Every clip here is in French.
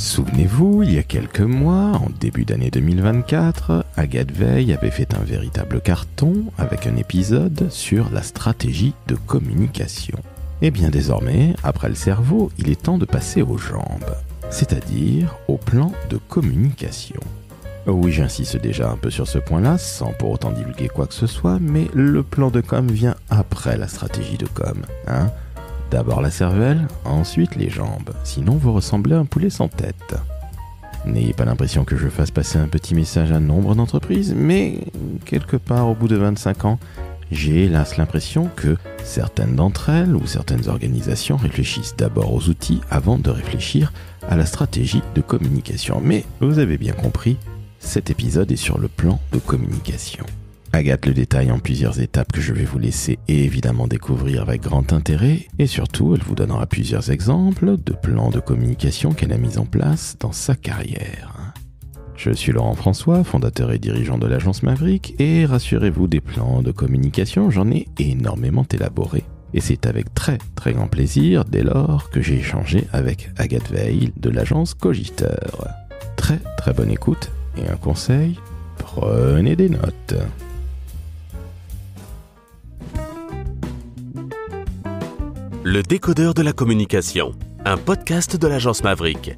Souvenez-vous, il y a quelques mois, en début d'année 2024, Agathe Veil avait fait un véritable carton avec un épisode sur la stratégie de communication. Et eh bien désormais, après le cerveau, il est temps de passer aux jambes, c'est-à-dire au plan de communication. Oui, j'insiste déjà un peu sur ce point-là, sans pour autant divulguer quoi que ce soit, mais le plan de com vient après la stratégie de com. Hein D'abord la cervelle, ensuite les jambes, sinon vous ressemblez à un poulet sans tête. N'ayez pas l'impression que je fasse passer un petit message à nombre d'entreprises, mais quelque part au bout de 25 ans, j'ai hélas l'impression que certaines d'entre elles ou certaines organisations réfléchissent d'abord aux outils avant de réfléchir à la stratégie de communication. Mais vous avez bien compris, cet épisode est sur le plan de communication. Agathe le détaille en plusieurs étapes que je vais vous laisser évidemment découvrir avec grand intérêt et surtout elle vous donnera plusieurs exemples de plans de communication qu'elle a mis en place dans sa carrière. Je suis Laurent François, fondateur et dirigeant de l'agence Maverick et rassurez-vous des plans de communication j'en ai énormément élaboré et c'est avec très très grand plaisir dès lors que j'ai échangé avec Agathe Veil de l'agence Cogiteur. Très très bonne écoute et un conseil, prenez des notes. Le décodeur de la communication, un podcast de l'agence Maverick.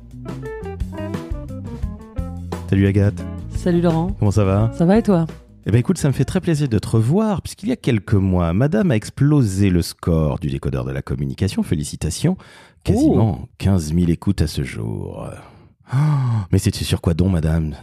Salut Agathe. Salut Laurent. Comment ça va Ça va et toi eh bien écoute, ça me fait très plaisir de te revoir, puisqu'il y a quelques mois, Madame a explosé le score du décodeur de la communication, félicitations, quasiment 15 000 écoutes à ce jour. Oh, mais c'est sur quoi donc, Madame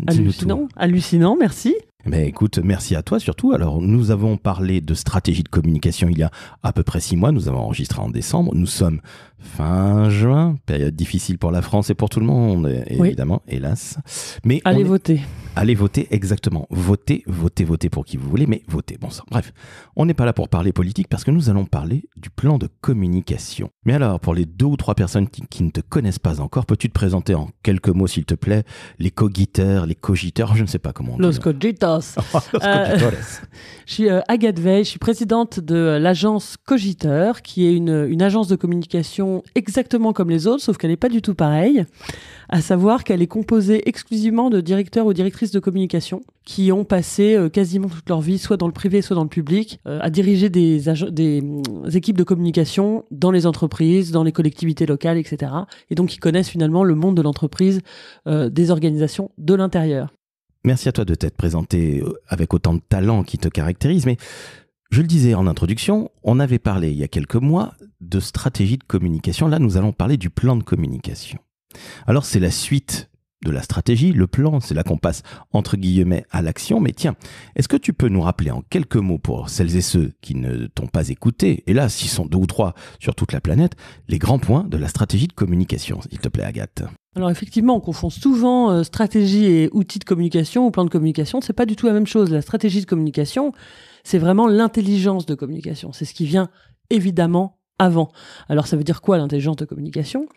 hallucinant, merci. Mais ben, écoute, merci à toi surtout. Alors, nous avons parlé de stratégie de communication il y a à peu près six mois. Nous avons enregistré en décembre. Nous sommes fin juin, période difficile pour la France et pour tout le monde, évidemment, hélas. Mais allez voter. Allez voter, exactement. Votez, votez, votez pour qui vous voulez, mais votez. Bon sang. Bref, on n'est pas là pour parler politique parce que nous allons parler du plan de communication. Mais alors, pour les deux ou trois personnes qui, ne te connaissent pas encore, peux-tu te présenter en quelques mots, s'il te plaît, les cogiteurs, les cogiteurs, je ne sais pas comment on dit. Los cogitos. Euh, je suis euh, Agathe Veil, je suis présidente de euh, l'agence Cogiteur, qui est une agence de communication exactement comme les autres, sauf qu'elle n'est pas du tout pareille, à savoir qu'elle est composée exclusivement de directeurs ou directrices de communication qui ont passé euh, quasiment toute leur vie, soit dans le privé, soit dans le public, euh, à diriger des, des mm, équipes de communication dans les entreprises, dans les collectivités locales, etc. Et donc, ils connaissent finalement le monde de l'entreprise, euh, des organisations de l'intérieur. Merci à toi de t'être présenté avec autant de talent qui te caractérise, mais je le disais en introduction, on avait parlé il y a quelques mois de stratégie de communication. Là, nous allons parler du plan de communication. Alors, c'est la suite de la stratégie, le plan, c'est là qu'on passe entre guillemets à l'action. Mais tiens, est-ce que tu peux nous rappeler en quelques mots pour celles et ceux qui ne t'ont pas écouté, et là, s'ils sont deux ou trois sur toute la planète, les grands points de la stratégie de communication, s'il te plaît, Agathe alors effectivement, on confond souvent euh, stratégie et outils de communication ou plan de communication. C'est pas du tout la même chose. La stratégie de communication, c'est vraiment l'intelligence de communication. C'est ce qui vient évidemment avant. Alors ça veut dire quoi l'intelligence de communication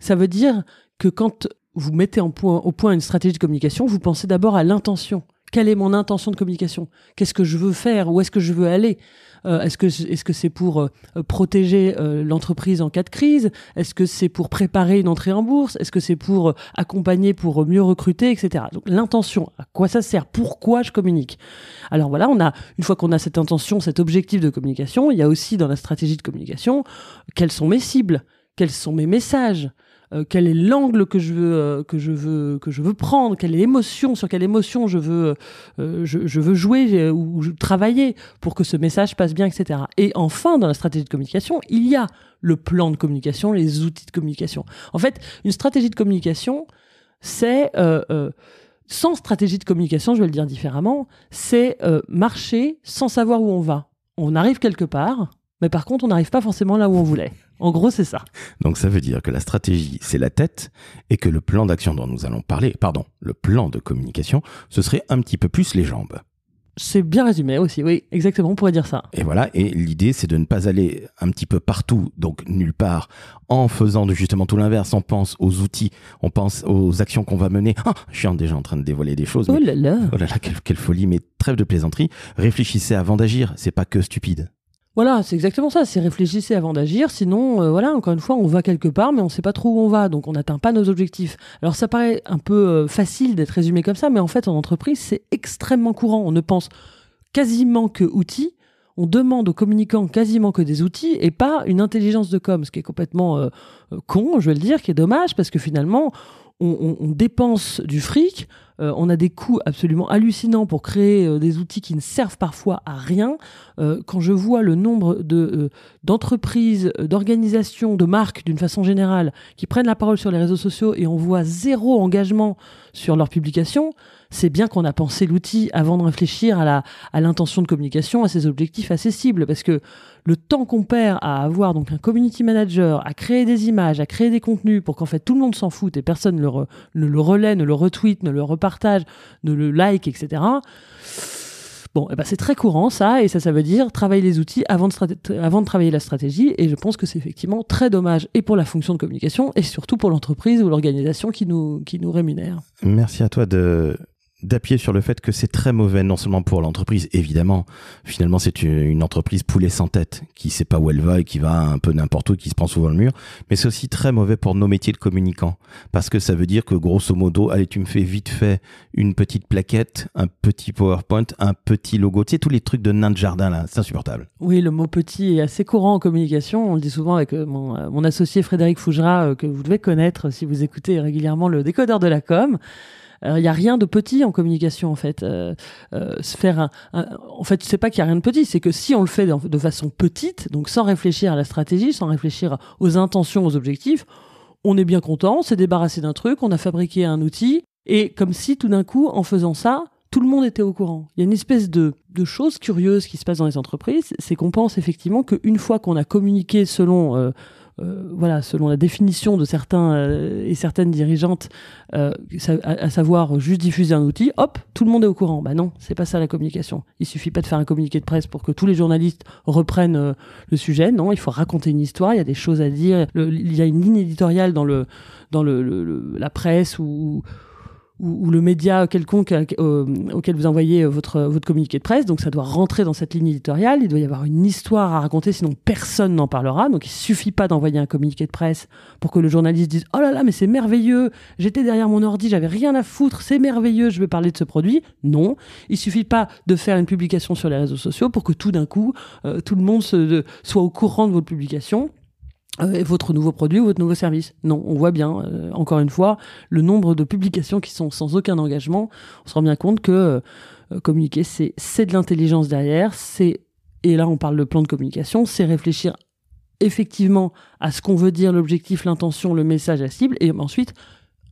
Ça veut dire que quand vous mettez au point une stratégie de communication, vous pensez d'abord à l'intention. Quelle est mon intention de communication Qu'est-ce que je veux faire Où est-ce que je veux aller euh, est-ce que c'est pour euh, protéger euh, l'entreprise en cas de crise Est-ce que c'est pour préparer une entrée en bourse Est-ce que c'est pour accompagner pour mieux recruter, etc. Donc l'intention, à quoi ça sert Pourquoi je communique Alors voilà, on a une fois qu'on a cette intention, cet objectif de communication, il y a aussi dans la stratégie de communication quelles sont mes cibles, quels sont mes messages, euh, quel est l'angle que je veux euh, que je veux que je veux prendre, quelle est sur quelle émotion je veux euh, je, veux jouer ou travailler pour que ce message passe bien, etc. Et enfin, dans la stratégie de communication, il y a le plan de communication, les outils de communication. En fait, une stratégie de communication, c'est sans stratégie de communication, je vais le dire différemment, c'est marcher sans savoir où on va. On arrive quelque part, mais par contre, on n'arrive pas forcément là où on voulait. En gros, c'est ça. Donc ça veut dire que la stratégie, c'est la tête et que le plan d'action dont nous allons parler, pardon, le plan de communication, ce serait un petit peu plus les jambes. C'est bien résumé aussi, oui, exactement, on pourrait dire ça. Et voilà, et l'idée c'est de ne pas aller un petit peu partout, donc nulle part, en faisant justement tout l'inverse. On pense aux outils, on pense aux actions qu'on va mener. Ah, je suis déjà en train de dévoiler des choses. Oh là là Oh là là, quelle, quelle folie, mais trêve de plaisanterie. Réfléchissez avant d'agir, c'est pas que stupide. Voilà, c'est exactement ça. C'est réfléchissez avant d'agir. Sinon, euh, voilà, encore une fois, on va quelque part, mais on ne sait pas trop où on va, donc on n'atteint pas nos objectifs. Alors ça paraît un peu euh, facile d'être résumé comme ça, mais en fait, en entreprise, c'est extrêmement courant. On ne pense quasiment que outils. On demande aux communicants quasiment que des outils et pas une intelligence de com, ce qui est complètement euh, con, je vais le dire, qui est dommage parce que finalement, on dépense du fric euh, on a des coûts absolument hallucinants pour créer euh, des outils qui ne servent parfois à rien. Euh, quand je vois le nombre d'entreprises, d'organisations, de marques d'une façon générale qui prennent la parole sur les réseaux sociaux et on voit zéro engagement sur leurs publications, c'est bien qu'on a pensé l'outil avant de réfléchir à la l'intention de communication, à ses objectifs, à cibles, parce que le temps qu'on perd à avoir donc un community manager, à créer des images, à créer des contenus pour qu'en fait tout le monde s'en fout et personne le ne le relaie, ne le retweet, ne le repartage, ne le like, etc. Bon, et eh ben c'est très courant ça, et ça, ça veut dire travailler les outils avant de, avant de travailler la stratégie, et je pense que c'est effectivement très dommage, et pour la fonction de communication, et surtout pour l'entreprise ou l'organisation qui nous, qui nous rémunère. Merci à toi de d'appuyer sur le fait que c'est très mauvais, non seulement pour l'entreprise, évidemment. Finalement, c'est une entreprise poulet sans tête, qui sait pas où elle va et qui va un peu n'importe où, qui se prend souvent le mur. Mais c'est aussi très mauvais pour nos métiers de communicants. Parce que ça veut dire que grosso modo, allez, tu me fais vite fait une petite plaquette, un petit PowerPoint, un petit logo. Tu sais, tous les trucs de nain de jardin, là, c'est insupportable. Oui, le mot petit est assez courant en communication. On le dit souvent avec euh, mon, euh, mon associé Frédéric Fougera, euh, que vous devez connaître si vous écoutez régulièrement le décodeur de la com. Il euh, n'y a rien de petit en communication en fait. Euh, euh, se faire un, en fait, c'est pas qu'il n'y a rien de petit, c'est que si on le fait de façon petite, donc sans réfléchir à la stratégie, sans réfléchir aux intentions, aux objectifs, on est bien content, on s'est débarrassé d'un truc, on a fabriqué un outil, et comme si tout d'un coup, en faisant ça, tout le monde était au courant. Il y a une espèce de, de chose curieuse qui se passe dans les entreprises, c'est qu'on pense effectivement qu'une fois qu'on a communiqué selon euh, voilà, selon la définition de certains euh, et certaines dirigeantes, euh, à, savoir juste diffuser un outil, hop, tout le monde est au courant. Bah non, c'est pas ça la communication. Il suffit pas de faire un communiqué de presse pour que tous les journalistes reprennent le sujet. Non, il faut raconter une histoire. Il y a des choses à dire. il y a une ligne éditoriale dans le dans le la presse ou ou, le média quelconque auquel vous envoyez euh, votre, euh, votre communiqué de presse. Donc ça doit rentrer dans cette ligne éditoriale. Il doit y avoir une histoire à raconter, sinon personne n'en parlera. Donc il suffit pas d'envoyer un communiqué de presse pour que le journaliste dise Oh là là, mais c'est merveilleux, j'étais derrière mon ordi, j'avais rien à foutre, c'est merveilleux, je vais parler de ce produit. Non, il suffit pas de faire une publication sur les réseaux sociaux pour que tout d'un coup, euh, tout le monde soit au courant de votre publication. Euh, votre nouveau produit ou votre nouveau service. Non, on voit bien, euh, encore une fois, le nombre de publications qui sont sans aucun engagement. On se rend bien compte que euh, communiquer, c'est de l'intelligence derrière, c'est et là on parle de plan de communication, c'est réfléchir effectivement à ce qu'on veut dire, l'objectif, l'intention, le message à cible, et ensuite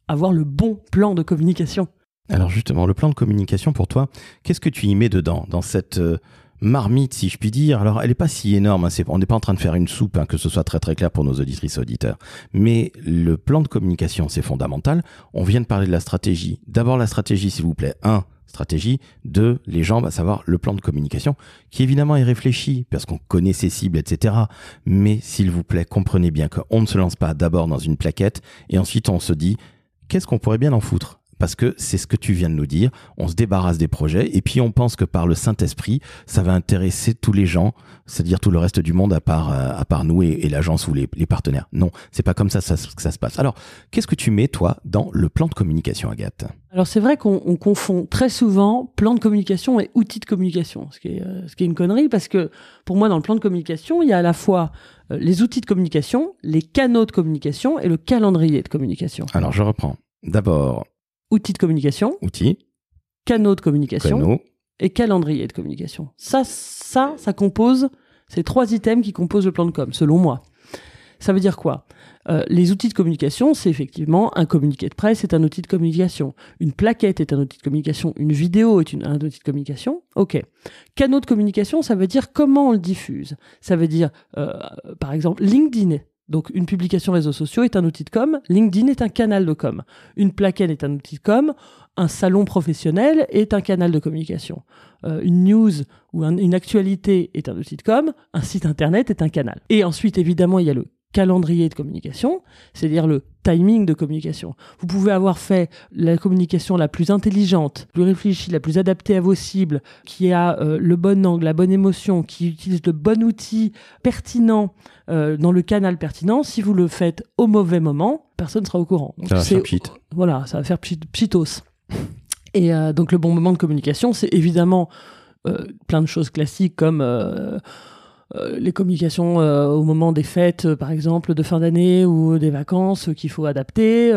avoir le bon plan de communication. Alors justement, le plan de communication pour toi, qu'est-ce que tu y mets dedans dans cette marmite, si je puis dire. Alors, elle n'est pas si énorme. Hein, on n'est pas en train de faire une soupe, hein, que ce soit très très clair pour nos auditrices et auditeurs. Mais le plan de communication, c'est fondamental. On vient de parler de la stratégie. D'abord la stratégie, s'il vous plaît. Un, stratégie. Deux, les jambes, à bah, savoir le plan de communication, qui évidemment est réfléchi, parce qu'on connaît ses cibles, etc. Mais s'il vous plaît, comprenez bien qu'on ne se lance pas d'abord dans une plaquette, et ensuite on se dit, qu'est-ce qu'on pourrait bien en foutre parce que c'est ce que tu viens de nous dire. On se débarrasse des projets et puis on pense que par le Saint-Esprit, ça va intéresser tous les gens, c'est-à-dire tout le reste du monde à part, euh, à part nous et, l'agence ou les, partenaires. Non, c'est pas comme ça, ça que ça se passe. Alors, qu'est-ce que tu mets, toi, dans le plan de communication, Agathe alors c'est vrai qu'on confond très souvent plan de communication et outils de communication, ce qui, est, euh, ce qui est une connerie parce que pour moi dans le plan de communication, il y a à la fois euh, les outils de communication, les canaux de communication et le calendrier de communication. Alors je reprends. D'abord, outils de communication, outils, canaux de communication et calendrier de communication. Ça, ça, ça compose ces trois items qui composent le plan de com, selon moi. Ça veut dire quoi euh, les outils de communication, c'est effectivement un communiqué de presse c'est un outil de communication. Une plaquette est un outil de communication. Une vidéo est un outil de communication. OK. Canaux de communication, ça veut dire comment on le diffuse. Ça veut dire, euh, par exemple, LinkedIn donc une publication réseaux sociaux est un outil de com, LinkedIn est un canal de com, une plaquette est un outil de com, un salon professionnel est un canal de communication, euh, une news ou une actualité est un outil de com, un site internet est un canal. Et ensuite évidemment il y a le calendrier de communication, c'est-à-dire le timing de communication. Vous pouvez avoir fait la communication la plus intelligente, plus réfléchie, la plus adaptée à vos cibles, qui a euh, le bon angle, la bonne émotion, qui utilise le bon outil pertinent euh, dans le canal pertinent. Si vous le faites au mauvais moment, personne ne sera au courant. ça va faire pchit. Voilà, ça va faire pchitos. Et euh, donc le bon moment de communication, c'est évidemment plein de choses classiques comme euh, les communications euh, au moment des fêtes, euh, par exemple, de fin d'année ou des vacances qu'il faut adapter.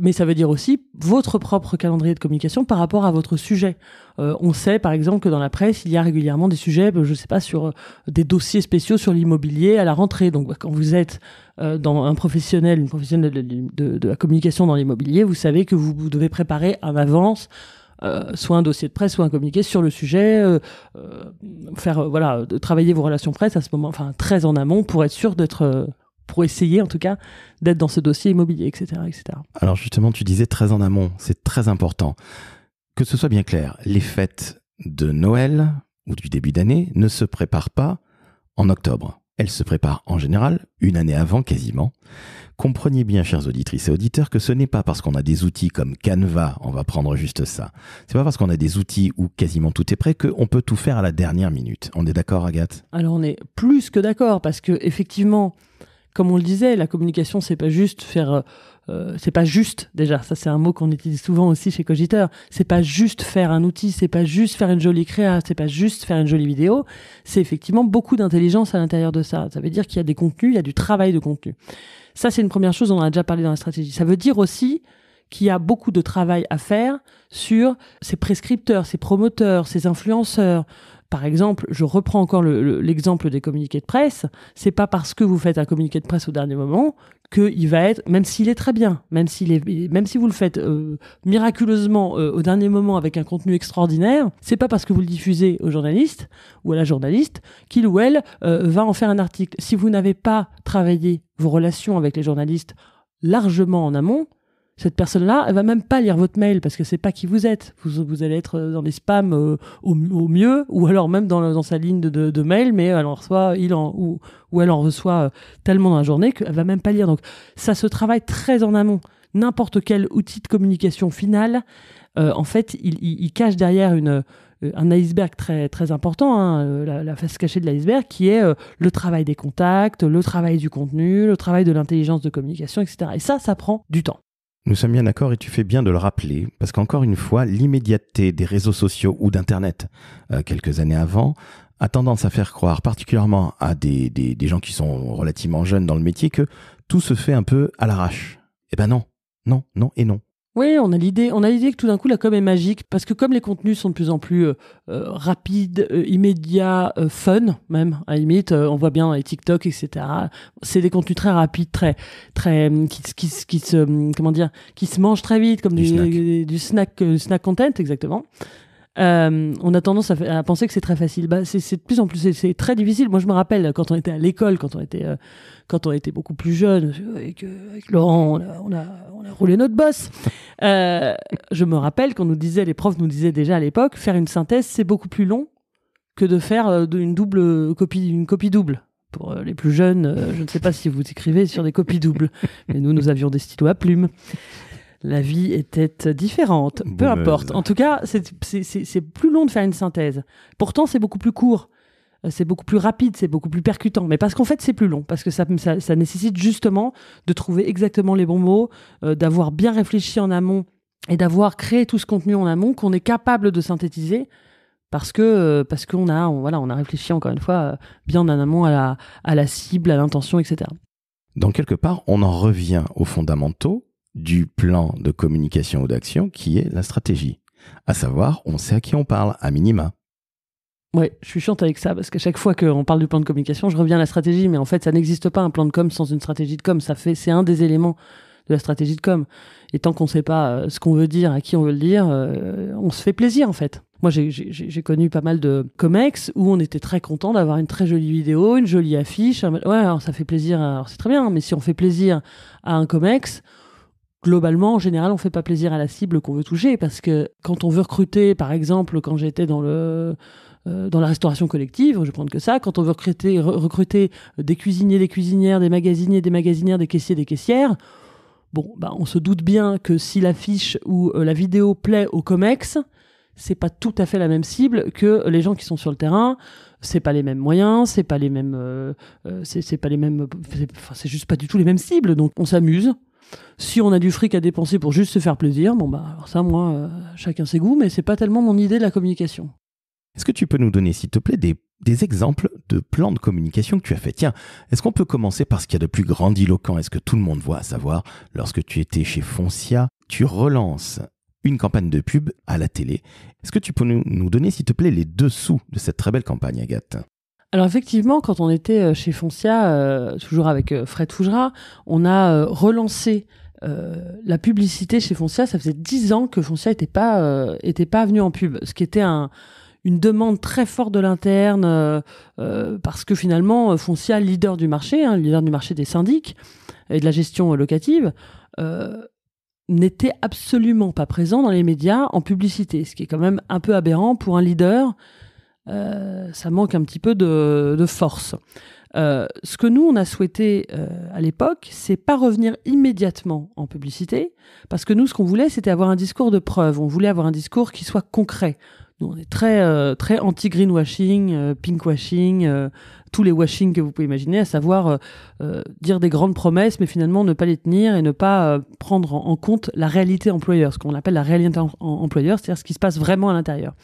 mais ça veut dire aussi votre propre calendrier de communication par rapport à votre sujet. on sait, par exemple, que dans la presse, il y a régulièrement des sujets, je ne sais pas, sur des dossiers spéciaux sur l'immobilier à la rentrée. Donc, bah, quand vous êtes dans un professionnel, une professionnelle de, la communication dans l'immobilier, vous savez que vous devez préparer en avance euh, soit un dossier de presse, soit un communiqué sur le sujet, euh, euh, faire voilà, travailler vos relations presse à ce moment, enfin très en amont pour être sûr d'être, pour essayer en tout cas d'être dans ce dossier immobilier, etc., etc. Alors justement, tu disais très en amont, c'est très important. Que ce soit bien clair, les fêtes de Noël ou du début d'année ne se préparent pas en octobre. Elle se prépare en général une année avant quasiment. Comprenez bien, chers auditrices et auditeurs, que ce n'est pas parce qu'on a des outils comme Canva, on va prendre juste ça. C'est pas parce qu'on a des outils où quasiment tout est prêt qu'on peut tout faire à la dernière minute. On est d'accord, Agathe Alors on est plus que d'accord parce que effectivement, comme on le disait, la communication, c'est pas juste faire. Euh, euh, c'est pas juste déjà, ça c'est un mot qu'on utilise souvent aussi chez Cogiteur. C'est pas juste faire un outil, c'est pas juste faire une jolie créa, c'est pas juste faire une jolie vidéo. C'est effectivement beaucoup d'intelligence à l'intérieur de ça. Ça veut dire qu'il y a des contenus, il y a du travail de contenu. Ça c'est une première chose, on en a déjà parlé dans la stratégie. Ça veut dire aussi qu'il y a beaucoup de travail à faire sur ces prescripteurs, ces promoteurs, ces influenceurs, par exemple, je reprends encore l'exemple des communiqués de presse, c'est pas parce que vous faites un communiqué de presse au dernier moment qu'il va être, même s'il est très bien, même, si vous le faites euh, miraculeusement euh, au dernier moment avec un contenu extraordinaire, c'est pas parce que vous le diffusez au journaliste ou à la journaliste qu'il ou elle euh, va en faire un article. Si vous n'avez pas travaillé vos relations avec les journalistes largement en amont, cette personne-là, elle va même pas lire votre mail parce que c'est pas qui vous êtes. Vous, allez être dans les spams euh, au, mieux, ou alors même dans, sa ligne de, mail, mais elle en reçoit, il en, ou, elle en reçoit euh, tellement dans la journée qu'elle va même pas lire. Donc ça se travaille très en amont. N'importe quel outil de communication finale, euh, en fait, il, cache derrière une, un iceberg très, très important, hein, la, face cachée de l'iceberg, qui est le travail des contacts, le travail du contenu, le travail de l'intelligence de communication, etc. Et ça, ça prend du temps. Nous sommes bien d'accord et tu fais bien de le rappeler, parce qu'encore une fois, l'immédiateté des réseaux sociaux ou d'Internet euh, quelques années avant a tendance à faire croire, particulièrement à des, des, des gens qui sont relativement jeunes dans le métier, que tout se fait un peu à l'arrache. Eh ben non, non, non et non. Oui, on a l'idée, on a l'idée que tout d'un coup la com est magique parce que comme les contenus sont de plus en plus euh, euh, rapides, euh, immédiats, fun même à limite, on voit bien les TikTok etc. C'est des contenus très rapides, très très qui, se comment dire, qui se mangent très vite comme du, snack, du snack, snack content exactement. Euh, on a tendance à, penser que c'est très facile. Bah, c'est de plus en plus, c'est très difficile. Moi, je me rappelle quand on était à l'école, quand on était, euh, quand on était beaucoup plus jeune, euh, avec, Laurent, on a, roulé notre bosse je me rappelle qu'on nous disait, les profs nous disaient déjà à l'époque, faire une synthèse, c'est beaucoup plus long que de faire une double copie, une copie double. Pour les plus jeunes, je ne sais pas si vous écrivez sur des copies doubles, mais nous, nous avions des stylos à plumes la vie était différente. Peu importe. En tout cas, c'est plus long de faire une synthèse. Pourtant, c'est beaucoup plus court. Euh, c'est beaucoup plus rapide, c'est beaucoup plus percutant. Mais parce qu'en fait, c'est plus long. Parce que ça, nécessite justement de trouver exactement les bons mots, euh, d'avoir bien réfléchi en amont et d'avoir créé tout ce contenu en amont qu'on est capable de synthétiser parce que euh, parce qu'on a voilà on a réfléchi encore une fois bien en amont à la à la cible à l'intention etc. Dans quelque part on en revient aux fondamentaux du plan de communication ou d'action qui est la stratégie. À savoir, on sait à qui on parle, à minima. Ouais, je suis chiante avec ça parce qu'à chaque fois qu'on parle du plan de communication, je reviens à la stratégie, mais en fait, ça n'existe pas un plan de com sans une stratégie de com. Ça fait, c'est un des éléments de la stratégie de com. Et tant qu'on ne sait pas euh, ce qu'on veut dire, à qui on veut le dire, euh, on se fait plaisir en fait. Moi, j'ai connu pas mal de comex où on était très content d'avoir une très jolie vidéo, une jolie affiche. Ouais, alors ça fait plaisir. Alors c'est très bien, mais si on fait plaisir à un comex, globalement, en général, on ne fait pas plaisir à la cible qu'on veut toucher parce que quand on veut recruter, par exemple, quand j'étais dans le euh, dans la restauration collective, je vais prendre que ça, quand on veut recruter, recruter des cuisiniers, des cuisinières, des magasiniers, des magasinières, des caissiers, des caissières, bon, bah, on se doute bien que si l'affiche ou euh, la vidéo plaît au COMEX, c'est pas tout à fait la même cible que les gens qui sont sur le terrain. C'est pas les mêmes moyens, c'est pas les mêmes, euh, c'est pas les mêmes, c'est juste pas du tout les mêmes cibles. Donc on s'amuse, si on a du fric à dépenser pour juste se faire plaisir, bon bah alors ça, moi, euh, chacun ses goûts, mais c'est pas tellement mon idée de la communication. Est-ce que tu peux nous donner, s'il te plaît, des, exemples de plans de communication que tu as fait Tiens, est-ce qu'on peut commencer par ce qu'il y a de plus grandiloquent est ce que tout le monde voit, à savoir, lorsque tu étais chez Foncia, tu relances une campagne de pub à la télé. Est-ce que tu peux nous, nous donner, s'il te plaît, les dessous de cette très belle campagne, Agathe alors effectivement, quand on était euh, chez Foncia, euh, toujours avec euh, Fred Fougera, on a relancé la publicité chez Foncia. Ça faisait dix ans que Foncia n'était pas était pas venu en pub, ce qui était une demande très forte de l'interne parce que finalement Foncia, leader du marché, hein, leader du marché des syndics et de la gestion locative n'était absolument pas présent dans les médias en publicité, ce qui est quand même un peu aberrant pour un leader euh, ça manque un petit peu de, force. Euh, ce que nous, on a souhaité euh, à l'époque, c'est pas revenir immédiatement en publicité, parce que nous, ce qu'on voulait, c'était avoir un discours de preuve. On voulait avoir un discours qui soit concret. Nous, on est très, très anti-greenwashing, pinkwashing, tous les washings que vous pouvez imaginer, à savoir dire des grandes promesses, mais finalement ne pas les tenir et ne pas prendre en, compte la réalité employeur, ce qu'on appelle la réalité employeur, c'est-à-dire ce qui se passe vraiment à l'intérieur.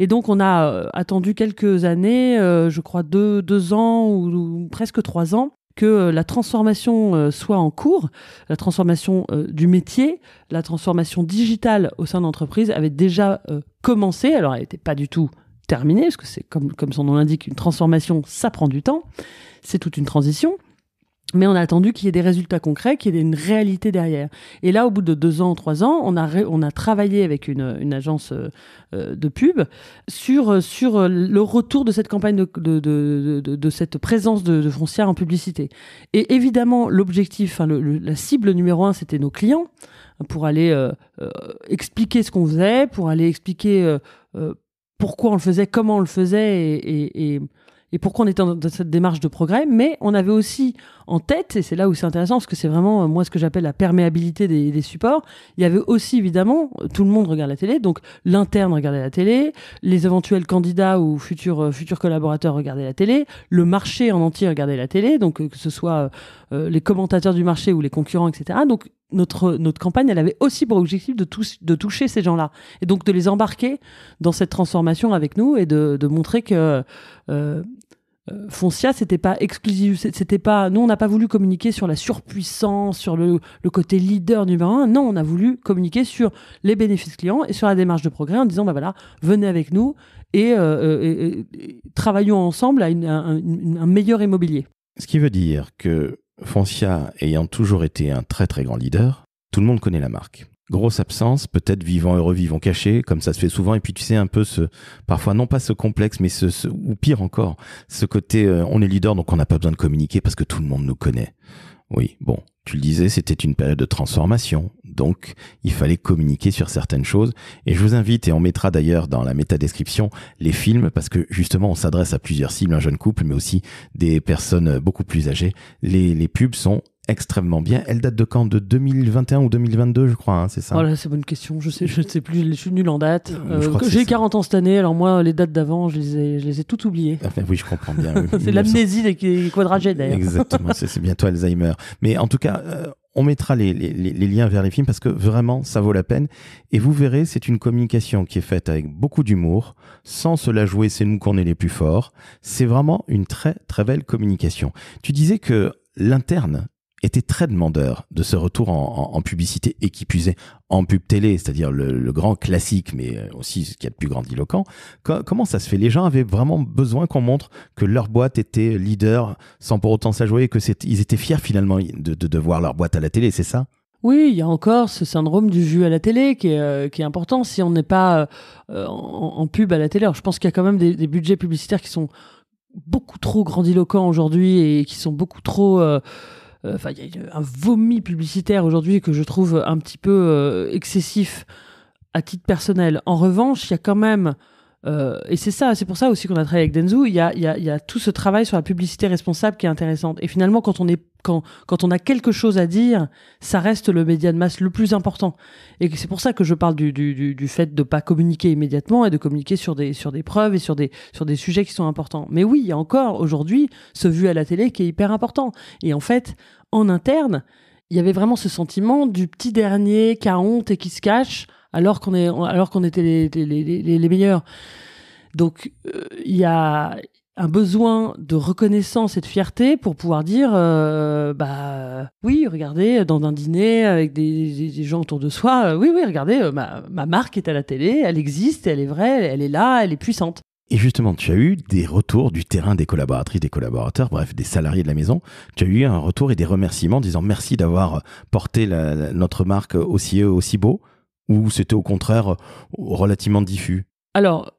Et donc, on a euh, attendu quelques années, euh, je crois deux, ans ou, presque trois ans, que euh, la transformation soit en cours, la transformation du métier, la transformation digitale au sein d'entreprise avait déjà commencé. Alors, elle n'était pas du tout terminée, parce que c'est comme son nom l'indique, une transformation, ça prend du temps, c'est toute une transition. Mais on a attendu qu'il y ait des résultats concrets, qu'il y ait une réalité derrière. Et là, au bout de deux ans, trois ans, on a, on a travaillé avec une, une agence euh, euh, de pub sur, euh, sur le retour de cette campagne, de, de, de, de cette présence de, foncière en publicité. Et évidemment, l'objectif, hein, la cible numéro un, c'était nos clients, pour aller expliquer ce qu'on faisait, pour aller expliquer pourquoi on le faisait, comment on le faisait et, et, et et pourquoi on était dans cette démarche de progrès, mais on avait aussi en tête, et c'est là où c'est intéressant, parce que c'est vraiment, euh, moi, ce que j'appelle la perméabilité des, supports, il y avait aussi, évidemment, euh, tout le monde regarde la télé, donc l'interne regardait la télé, les éventuels candidats ou futurs, euh, futurs collaborateurs regardaient la télé, le marché en entier regardait la télé, donc que ce soit les commentateurs du marché ou les concurrents, etc. Donc notre, notre campagne, elle avait aussi pour objectif de, tous, de toucher ces gens-là. Et donc de les embarquer dans cette transformation avec nous et de, de montrer que euh, euh Foncia, c'était pas exclusif. C'était pas, nous, on n'a pas voulu communiquer sur la surpuissance, sur le, le, côté leader numéro un. Non, on a voulu communiquer sur les bénéfices clients et sur la démarche de progrès en disant bah voilà, venez avec nous et, euh, euh, travaillons ensemble à, une, à un meilleur immobilier. Ce qui veut dire que Foncia ayant toujours été un très très grand leader, tout le monde connaît la marque. Grosse absence, peut-être vivant et revivant caché, comme ça se fait souvent. Et puis tu sais un peu ce, parfois non pas ce complexe, mais ce, ou pire encore, ce côté euh, on est leader donc on n'a pas besoin de communiquer parce que tout le monde nous connaît. Oui, bon, tu le disais, c'était une période de transformation. Donc, il fallait communiquer sur certaines choses. Et je vous invite, et on mettra d'ailleurs dans la métadescription les films, parce que justement, on s'adresse à plusieurs cibles, un jeune couple, mais aussi des personnes beaucoup plus âgées. Les, les pubs sont extrêmement bien. Elle date de quand De 2021 ou 2022, je crois, hein, c'est ça Voilà, oh c'est bonne question. Je sais, je sais plus, je suis nul en date. Euh, j'ai 40 ans cette année, alors moi, les dates d'avant, je, je, les ai toutes oubliées. Ah, ben oui, je comprends bien. c'est l'amnésie des d'ailleurs Exactement, c'est bientôt Alzheimer. Mais en tout cas, euh, on mettra les, les, les, liens vers les films parce que vraiment, ça vaut la peine. Et vous verrez, c'est une communication qui est faite avec beaucoup d'humour, sans se la jouer, c'est nous qu'on est les plus forts. C'est vraiment une très, très belle communication. Tu disais que l'interne étaient très demandeur de ce retour en, publicité et qui puisait en pub télé, c'est-à-dire le, grand classique, mais euh, aussi ce qui a de plus grandiloquent. comment ça se fait Les gens avaient vraiment besoin qu'on montre que leur boîte était leader sans pour autant s'ajouer qu'ils étaient fiers finalement de, voir leur boîte à la télé, c'est ça oui, il y a encore ce syndrome du jus à la télé qui est, euh, important si on n'est pas euh, en, pub à la télé. je pense qu'il y a quand même des, budgets publicitaires qui sont beaucoup trop grandiloquents aujourd'hui et qui sont beaucoup trop euh, il y a un vomi publicitaire aujourd'hui que je trouve un petit peu euh, excessif à titre personnel. En revanche, il y a quand même euh, et c'est ça, c'est pour ça aussi qu'on a travaillé avec Denzu. Il y a, tout ce travail sur la publicité responsable qui est intéressante. Et finalement, quand on a quelque chose à dire, ça reste le média de masse le plus important. Et c'est pour ça que je parle du, fait de ne pas communiquer immédiatement et de communiquer sur des, preuves et sur des, sur des sujets qui sont importants. Mais oui, il y a encore aujourd'hui ce vu à la télé qui est hyper important. Et en fait, en interne, il y avait vraiment ce sentiment du petit dernier qui a honte et qui se cache alors qu'on était les, meilleurs. Donc euh, il y a un besoin de reconnaissance et de fierté pour pouvoir dire euh, bah oui regardez dans un dîner avec des, des gens autour de soi euh, oui oui regardez ma, marque est à la télé elle existe elle est vraie elle est là elle est puissante et justement tu as eu des retours du terrain des collaboratrices des collaborateurs bref des salariés de la maison tu as eu un retour et des remerciements disant merci d'avoir porté notre marque aussi aussi beau ou c'était au contraire euh, relativement diffus Alors,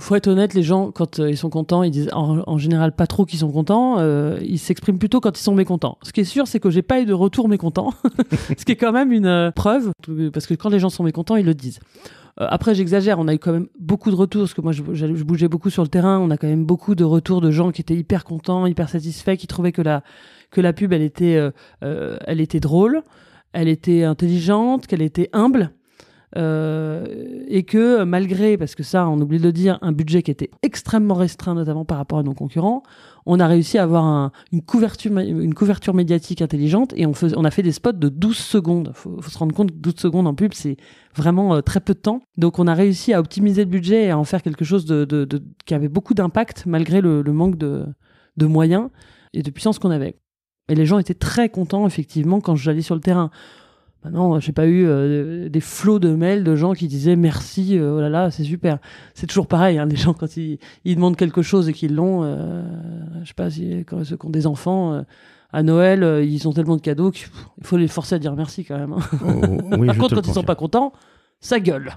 faut être honnête, les gens, quand euh, ils sont contents, ils disent en, général pas trop qu'ils sont contents. Euh, ils s'expriment plutôt quand ils sont mécontents. Ce qui est sûr, c'est que j'ai pas eu de retour mécontent, ce qui est quand même une preuve, parce que quand les gens sont mécontents, ils le disent. après, j'exagère, on a eu quand même beaucoup de retours, parce que moi, je, je, bougeais beaucoup sur le terrain. On a quand même beaucoup de retours de gens qui étaient hyper contents, hyper satisfaits, qui trouvaient que la, que la pub, elle était, elle était drôle, elle était intelligente, qu'elle était humble. Euh, et que malgré, parce que ça, on oublie de le dire, un budget qui était extrêmement restreint, notamment par rapport à nos concurrents, on a réussi à avoir une, couverture, une couverture médiatique intelligente et on, a fait des spots de 12 secondes. Il faut, se rendre compte que 12 secondes en pub, c'est vraiment euh, très peu de temps. Donc on a réussi à optimiser le budget et à en faire quelque chose qui avait beaucoup d'impact malgré le, manque de moyens et de puissance qu'on avait. Et les gens étaient très contents, effectivement, quand j'allais sur le terrain. Ben non, j'ai pas eu euh, des flots de mails de gens qui disaient merci, euh, oh là là, c'est super. C'est toujours pareil, hein, les gens quand ils, demandent quelque chose et qu'ils l'ont, euh, je sais pas si quand ceux qui ont des enfants à Noël, ils ont tellement de cadeaux qu'il faut les forcer à dire merci quand même. Hein. Oh, oh, Par contre, quand ils sont pas contents, ça gueule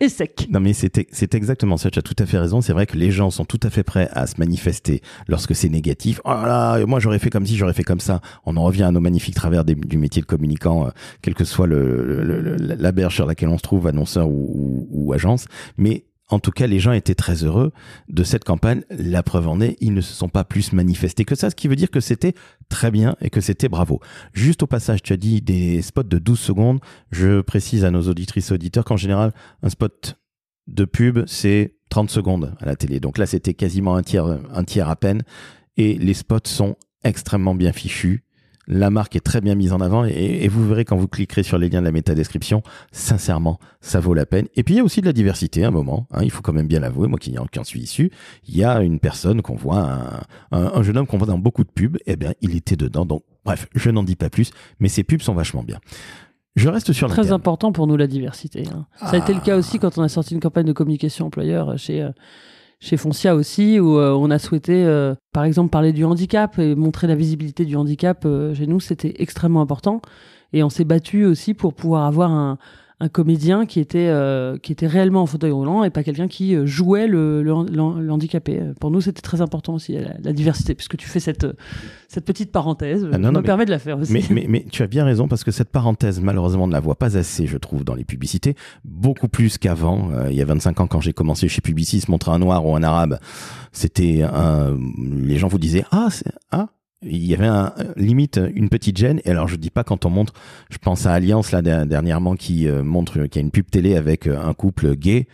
et sec. Non mais c'est exactement ça, tu as tout à fait raison, c'est vrai que les gens sont tout à fait prêts à se manifester lorsque c'est négatif. Oh là, moi j'aurais fait comme si, j'aurais fait comme ça. On en revient à nos magnifiques travers du métier de communicant, euh, quel que soit le, la berge sur laquelle on se trouve, annonceur ou, ou agence. Mais en tout cas, les gens étaient très heureux de cette campagne. La preuve en est, ils ne se sont pas plus manifestés que ça, ce qui veut dire que c'était très bien et que c'était bravo. Juste au passage, tu as dit des spots de 12 secondes. Je précise à nos auditrices et auditeurs qu'en général, un spot de pub, c'est 30 secondes à la télé. Donc là, c'était quasiment un tiers, un tiers à peine. Et les spots sont extrêmement bien fichus la marque est très bien mise en avant et, vous verrez quand vous cliquerez sur les liens de la métadescription, sincèrement, ça vaut la peine. Et puis il y a aussi de la diversité à un moment, hein, il faut quand même bien l'avouer, moi qui, n'y en suis issu, il y a une personne qu'on voit, un, jeune homme qu'on voit dans beaucoup de pubs, et eh bien il était dedans, donc bref, je n'en dis pas plus, mais ces pubs sont vachement bien. Je reste sur Très important pour nous la diversité. Hein. Ça a été le ah. cas aussi quand on a sorti une campagne de communication employeur euh, chez... Euh, chez Foncia aussi, où euh, on a souhaité, euh, par exemple, parler du handicap et montrer la visibilité du handicap euh, chez nous, c'était extrêmement important. Et on s'est battu aussi pour pouvoir avoir un, un comédien qui était euh, qui était réellement en fauteuil roulant et pas quelqu'un qui euh, jouait le, le, Pour nous, c'était très important aussi la, diversité, puisque tu fais cette cette petite parenthèse. Ah non, me permet de la faire aussi. Mais, mais, mais, tu as bien raison parce que cette parenthèse, malheureusement, on ne la voit pas assez, je trouve, dans les publicités. Beaucoup plus qu'avant. Euh, il y a 25 ans, quand j'ai commencé chez Publicis, montrer un noir ou un arabe, c'était les gens vous disaient ah ah il y avait un, limite une petite gêne. Et alors, je ne dis pas quand on montre, je pense à Alliance là dernièrement qui euh, montre euh, qu'il y a une pub télé avec euh, un couple gay.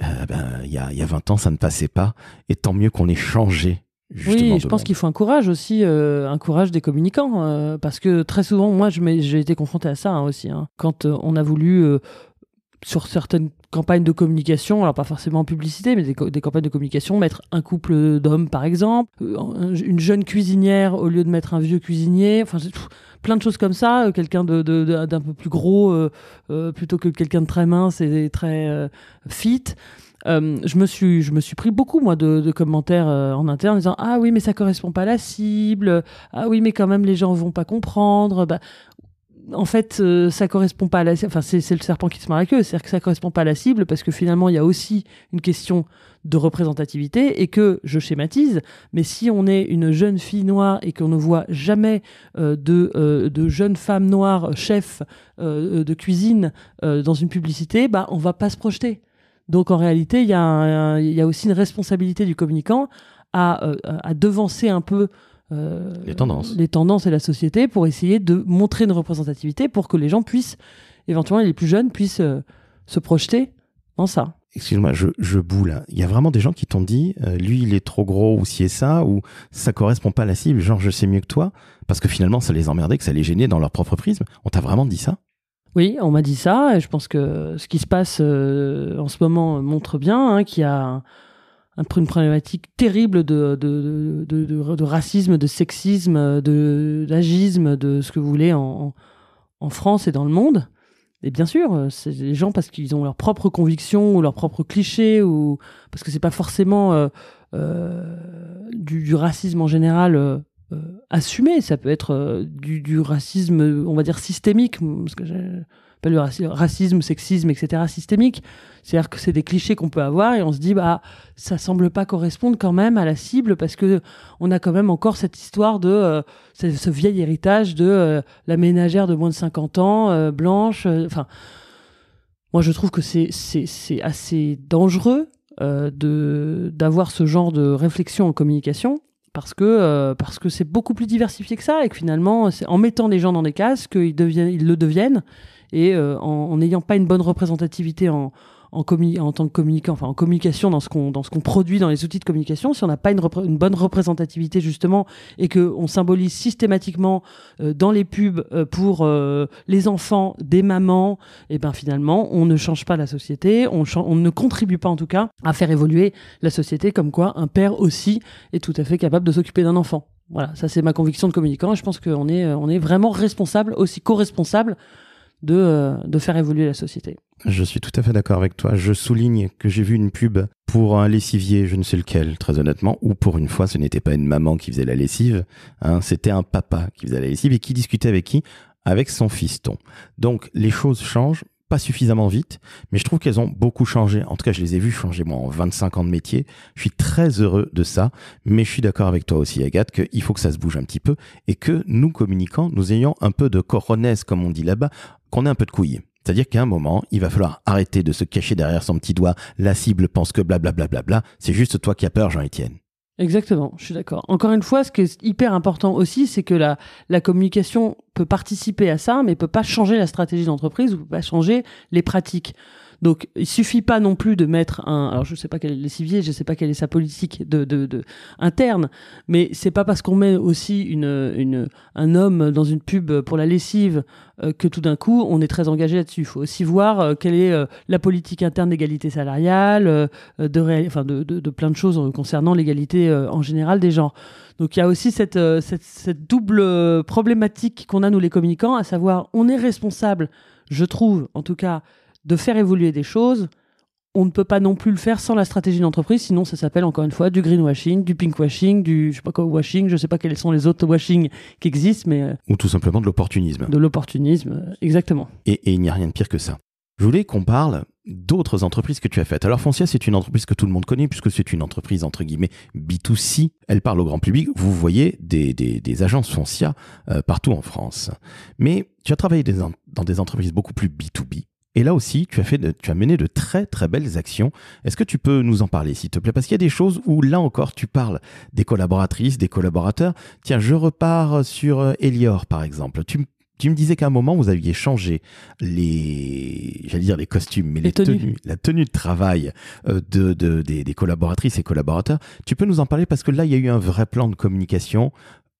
ben, il y a, y 20 ans, ça ne passait pas. Et tant mieux qu'on ait changé oui, je pense qu'il faut un courage aussi, un courage des communicants, parce que très souvent, moi, j'ai été confronté à ça hein, aussi. Hein. quand on a voulu sur certaines campagnes de communication, alors pas forcément en publicité, mais des, campagnes de communication, mettre un couple d'hommes par exemple, euh, une jeune cuisinière au lieu de mettre un vieux cuisinier, enfin plein de choses comme ça, euh, quelqu'un d'un de, de, peu plus gros euh, plutôt que quelqu'un de très mince et très fit. je me suis je me suis pris beaucoup moi de, commentaires en interne disant ah oui mais ça correspond pas à la cible ah oui mais quand même les gens vont pas comprendre bah en fait, euh, ça correspond pas à la. Enfin, c'est le serpent qui se marre la queue. C'est-à-dire que ça correspond pas à la cible parce que finalement, il y a aussi une question de représentativité et que je schématise. Mais si on est une jeune fille noire et qu'on ne voit jamais euh, de, euh, de jeune femme noire chef de cuisine dans une publicité, bah, on va pas se projeter. Donc, en réalité, il y, y, a aussi une responsabilité du communicant à, à devancer un peu euh, les tendances. Les tendances et la société pour essayer de montrer une représentativité pour que les gens puissent, éventuellement les plus jeunes, puissent euh, se projeter dans ça. Excuse-moi, je, boule. Il y a vraiment des gens qui t'ont dit, euh, lui, il est trop gros ou si et ça, ou ça correspond pas à la cible, genre je sais mieux que toi, parce que finalement ça les emmerdait, que ça les gênait dans leur propre prisme. On t'a vraiment dit ça Oui, on m'a dit ça, et je pense que ce qui se passe en ce moment montre bien hein, qu'il y a une problématique terrible de, de, de, de, de racisme, de sexisme, d'agisme, de ce que vous voulez en, France et dans le monde. Et bien sûr, euh, c'est les gens parce qu'ils ont leurs propres convictions ou leurs propres clichés ou parce que c'est pas forcément euh, euh, du, racisme en général assumé. Ça peut être du, du, racisme, on va dire systémique, parce que pas le racisme, sexisme, etc. systémique. C'est-à-dire que c'est des clichés qu'on peut avoir et on se dit bah ça semble pas correspondre quand même à la cible parce que on a quand même encore cette histoire de euh, ce, vieil héritage de euh, la ménagère de moins de 50 ans euh, blanche. Enfin, moi je trouve que c'est c'est assez dangereux de d'avoir ce genre de réflexion en communication parce que parce que c'est beaucoup plus diversifié que ça et que finalement c'est en mettant les gens dans des cases qu'ils deviennent ils le deviennent et euh, en n'ayant pas une bonne représentativité en, en, en, tant que communicant, enfin en communication dans ce qu'on dans ce qu'on produit dans les outils de communication, si on n'a pas une, une, bonne représentativité justement et que on symbolise systématiquement euh, dans les pubs euh, pour les enfants, des mamans, et eh ben finalement on ne change pas la société, on, on ne contribue pas en tout cas à faire évoluer la société comme quoi un père aussi est tout à fait capable de s'occuper d'un enfant. Voilà, ça c'est ma conviction de communicant. Je pense qu'on est on est vraiment responsable aussi co-responsable euh, de, faire évoluer la société. Je suis tout à fait d'accord avec toi. Je souligne que j'ai vu une pub pour un lessivier, je ne sais lequel, très honnêtement, ou pour une fois, ce n'était pas une maman qui faisait la lessive, hein, c'était un papa qui faisait la lessive et qui discutait avec qui Avec son fiston. Donc les choses changent, pas suffisamment vite, mais je trouve qu'elles ont beaucoup changé. En tout cas, je les ai vues changer, moi, en 25 ans de métier. Je suis très heureux de ça, mais je suis d'accord avec toi aussi, Agathe, qu'il faut que ça se bouge un petit peu et que nous, communiquants, nous ayons un peu de coronaise, comme on dit là-bas, qu'on ait un peu de couilles. C'est-à-dire qu'à un moment, il va falloir arrêter de se cacher derrière son petit doigt. La cible pense que blablabla. Bla bla bla C'est juste toi qui as peur, Jean-Étienne. Exactement, je suis d'accord. Encore une fois, ce qui est hyper important aussi, c'est que la, communication peut participer à ça, mais peut pas changer la stratégie d'entreprise ou pas changer les pratiques. Donc il suffit pas non plus de mettre un. Alors je ne sais pas quel est l'essivier, je sais pas quelle est sa politique de, interne, mais c'est pas parce qu'on met aussi une, une, un homme dans une pub pour la lessive euh, que tout d'un coup on est très engagé là-dessus. Il faut aussi voir euh, quelle est euh, la politique interne d'égalité salariale, de, enfin, de, plein de choses concernant l'égalité en général des genres. Donc il y a aussi cette, cette, cette double problématique qu'on a nous les communicants, à savoir on est responsable, je trouve en tout cas de faire évoluer des choses, on ne peut pas non plus le faire sans la stratégie d'entreprise, sinon ça s'appelle encore une fois du greenwashing, du pinkwashing, du je sais pas quoi washing, je sais pas quels sont les autres washing qui existent, mais euh, ou tout simplement de l'opportunisme. De l'opportunisme, euh, exactement. Et, il n'y a rien de pire que ça. Je voulais qu'on parle d'autres entreprises que tu as faites. Alors Foncia, c'est une entreprise que tout le monde connaît puisque c'est une entreprise entre guillemets B2C. Elle parle au grand public. Vous voyez des, agences Foncia euh, partout en France. Mais tu as travaillé dans des entreprises beaucoup plus B2B, et là aussi, tu as, mené de très très belles actions. Est-ce que tu peux nous en parler, s'il te plaît Parce qu'il y a des choses où, là encore, tu parles des collaboratrices, des collaborateurs. Tiens, je repars sur euh, Elior, par exemple. Tu, me disais qu'à un moment, vous aviez changé les, j'allais dire les costumes, mais les, la tenue de travail euh, de, des, collaboratrices et collaborateurs. Tu peux nous en parler parce que là, il y a eu un vrai plan de communication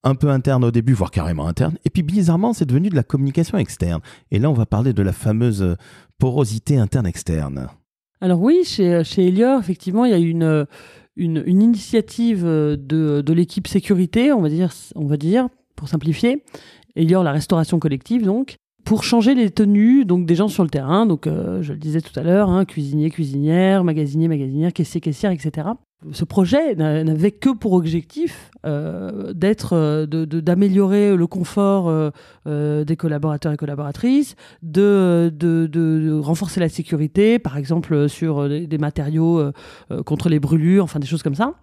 un peu interne au début, voire carrément interne. Et puis bizarrement, c'est devenu de la communication externe. Et là, on va parler de la fameuse euh, porosité interne-externe. Alors oui, chez, euh, chez Elior, effectivement, il y a une, euh, une, initiative de, l'équipe sécurité, on va, dire, on va dire, pour simplifier. Elior, la restauration collective, donc, pour changer les tenues donc des gens sur le terrain. Donc, je le disais tout à l'heure, hein, cuisinier, cuisinière, magasinier, magasinière, caissier, caissière, etc ce projet n'avait que pour objectif euh, d'être, euh, d'améliorer le confort euh, des collaborateurs et collaboratrices, de, renforcer la sécurité, par exemple sur des, matériaux contre les brûlures, enfin des choses comme ça.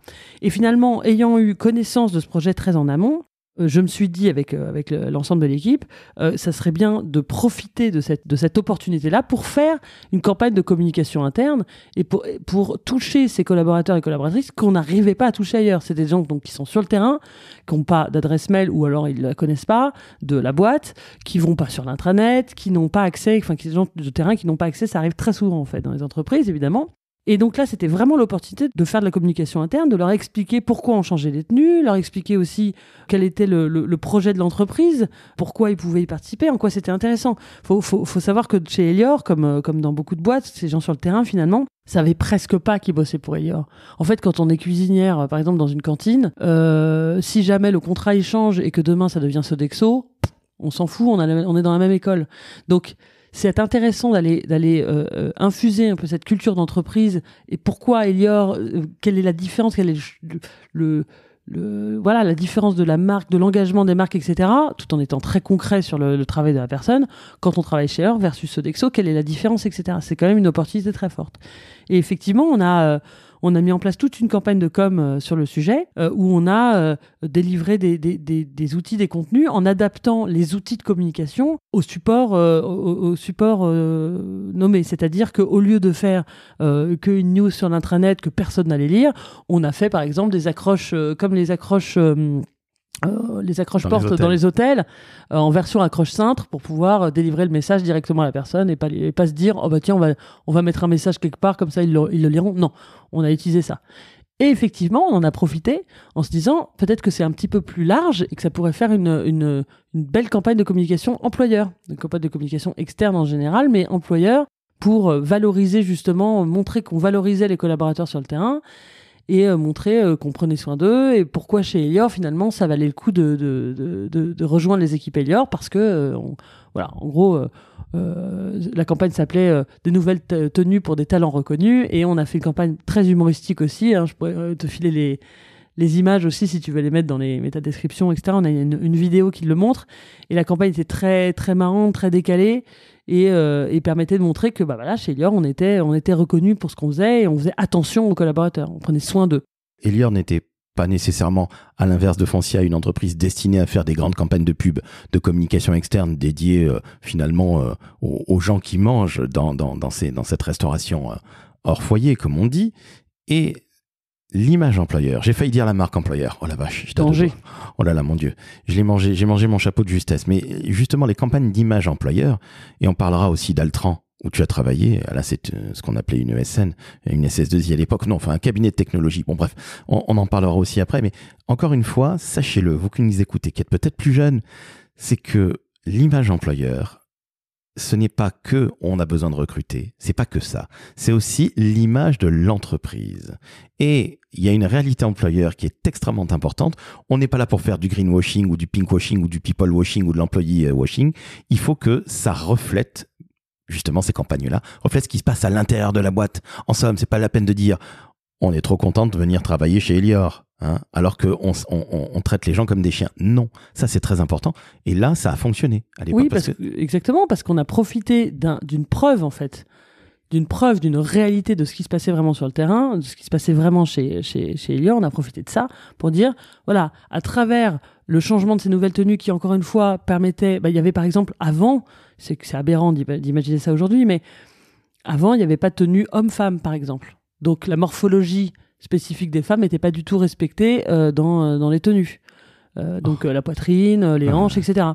Et finalement, ayant eu connaissance de ce projet très en amont, euh, je me suis dit avec, euh, avec l'ensemble de l'équipe, euh, ça serait bien de profiter de cette, de cette opportunité-là pour faire une campagne de communication interne et pour, pour toucher ces collaborateurs et collaboratrices qu'on n'arrivait pas à toucher ailleurs. C'est des gens donc, qui sont sur le terrain, qui n'ont pas d'adresse mail ou alors ils ne la connaissent pas, de la boîte, qui vont pas sur l'intranet, qui n'ont pas accès, enfin, qui sont des gens de terrain qui n'ont pas accès. Ça arrive très souvent en fait dans les entreprises, évidemment. Et donc là, c'était vraiment l'opportunité de faire de la communication interne, de leur expliquer pourquoi on changeait les tenues, leur expliquer aussi quel était le, projet de l'entreprise, pourquoi ils pouvaient y participer, en quoi c'était intéressant. Faut, faut, savoir que chez Elior, euh, comme, dans beaucoup de boîtes, ces gens sur le terrain, finalement, savaient presque pas qui bossait pour Elior. En fait, quand on est cuisinière, par exemple, dans une cantine, euh, si jamais le contrat change et que demain ça devient Sodexo, on s'en fout, on, on est dans la même école. Donc, c'est intéressant d'aller d'aller euh, euh, infuser un peu cette culture d'entreprise et pourquoi Elior euh, quelle est la différence quelle est le, voilà la différence de la marque de l'engagement des marques etc tout en étant très concret sur le, travail de la personne quand on travaille chez Elior versus Sodexo quelle est la différence etc c'est quand même une opportunité très forte et effectivement on a on a mis en place toute une campagne de com euh, sur le sujet euh, où on a euh, délivré des, outils, des contenus en adaptant les outils de communication au support, au, support nommé. C'est-à-dire qu'au lieu de faire qu'une news sur l'intranet que personne n'allait lire, on a fait par exemple des accroches comme les accroches. Euh, les accroches portes dans, les hôtels euh, en version accroche-cintre pour pouvoir euh, délivrer le message directement à la personne et pas, pas se dire oh bah tiens on va, on va mettre un message quelque part comme ça ils le, liront. Non, on a utilisé ça. Et effectivement, on en a profité en se disant peut-être que c'est un petit peu plus large et que ça pourrait faire une, une, belle campagne de communication employeur, une campagne de communication externe en général, mais employeur pour valoriser justement, montrer qu'on valorisait les collaborateurs sur le terrain et euh, montrer euh, qu'on prenait soin d'eux et pourquoi chez Elior finalement ça valait le coup de, de, rejoindre les équipes Elior parce que euh, voilà en gros la campagne s'appelait De nouvelles tenues pour des talents reconnus et on a fait une campagne très humoristique aussi. Hein. je pourrais te filer les, les images aussi, si tu veux les mettre dans les métadescriptions, etc. On a une, vidéo qui le montre. Et la campagne était très, très marrante, très décalée. Et, euh, permettait de montrer que bah, voilà, chez Elior, on était, on était reconnu pour ce qu'on faisait et on faisait attention aux collaborateurs. On prenait soin d'eux. Elior n'était pas nécessairement, à l'inverse de Foncia, une entreprise destinée à faire des grandes campagnes de pub, de communication externe dédiées euh, finalement euh, aux, gens qui mangent dans, dans, dans, dans cette restauration hors foyer, comme on dit. Et l'image employeur. J'ai failli dire la marque employeur. Oh la vache, j'ai mangé. Oh là là, mon Dieu. Je mangé, j'ai mangé mon chapeau de justesse. Mais justement, les campagnes d'image employeur, et on parlera aussi d'Altran, où tu as travaillé. Là, c'est euh, ce qu'on appelait une ESN, une SS2I à l'époque. Non, enfin, un cabinet de technologie. Bon, bref, on, en parlera aussi après. Mais encore une fois, sachez-le, vous qui nous écoutez, qui êtes peut-être plus jeunes, c'est que l'image employeur, ce n'est pas que on a besoin de recruter, c'est pas que ça, c'est aussi l'image de l'entreprise. Et il y a une réalité employeur qui est extrêmement importante. On n'est pas là pour faire du greenwashing ou du pinkwashing ou du people washing ou de l'employee euh, washing. Il faut que ça reflète justement ces campagnes-là, reflète ce qui se passe à l'intérieur de la boîte. En somme, c'est pas la peine de dire on est trop content de venir travailler chez Elior, hein, alors qu'on on, traite les gens comme des chiens. Non, ça c'est très important. Et là, ça a fonctionné à Oui, parce exactement, parce qu'on a profité d'une preuve en fait d'une preuve, d'une réalité de ce qui se passait vraiment sur le terrain, de ce qui se passait vraiment chez, chez, Elia. On a profité de ça pour dire, voilà, à travers le changement de ces nouvelles tenues qui, encore une fois, permettaient, bah, il y avait par exemple avant, c'est c'est aberrant d'imaginer ça aujourd'hui, mais avant, il n'y avait pas de tenue homme-femme, par exemple. Donc la morphologie spécifique des femmes n'était pas du tout respectée euh, euh, dans les tenues. Euh, donc euh, la poitrine, euh, les ah. hanches, etc.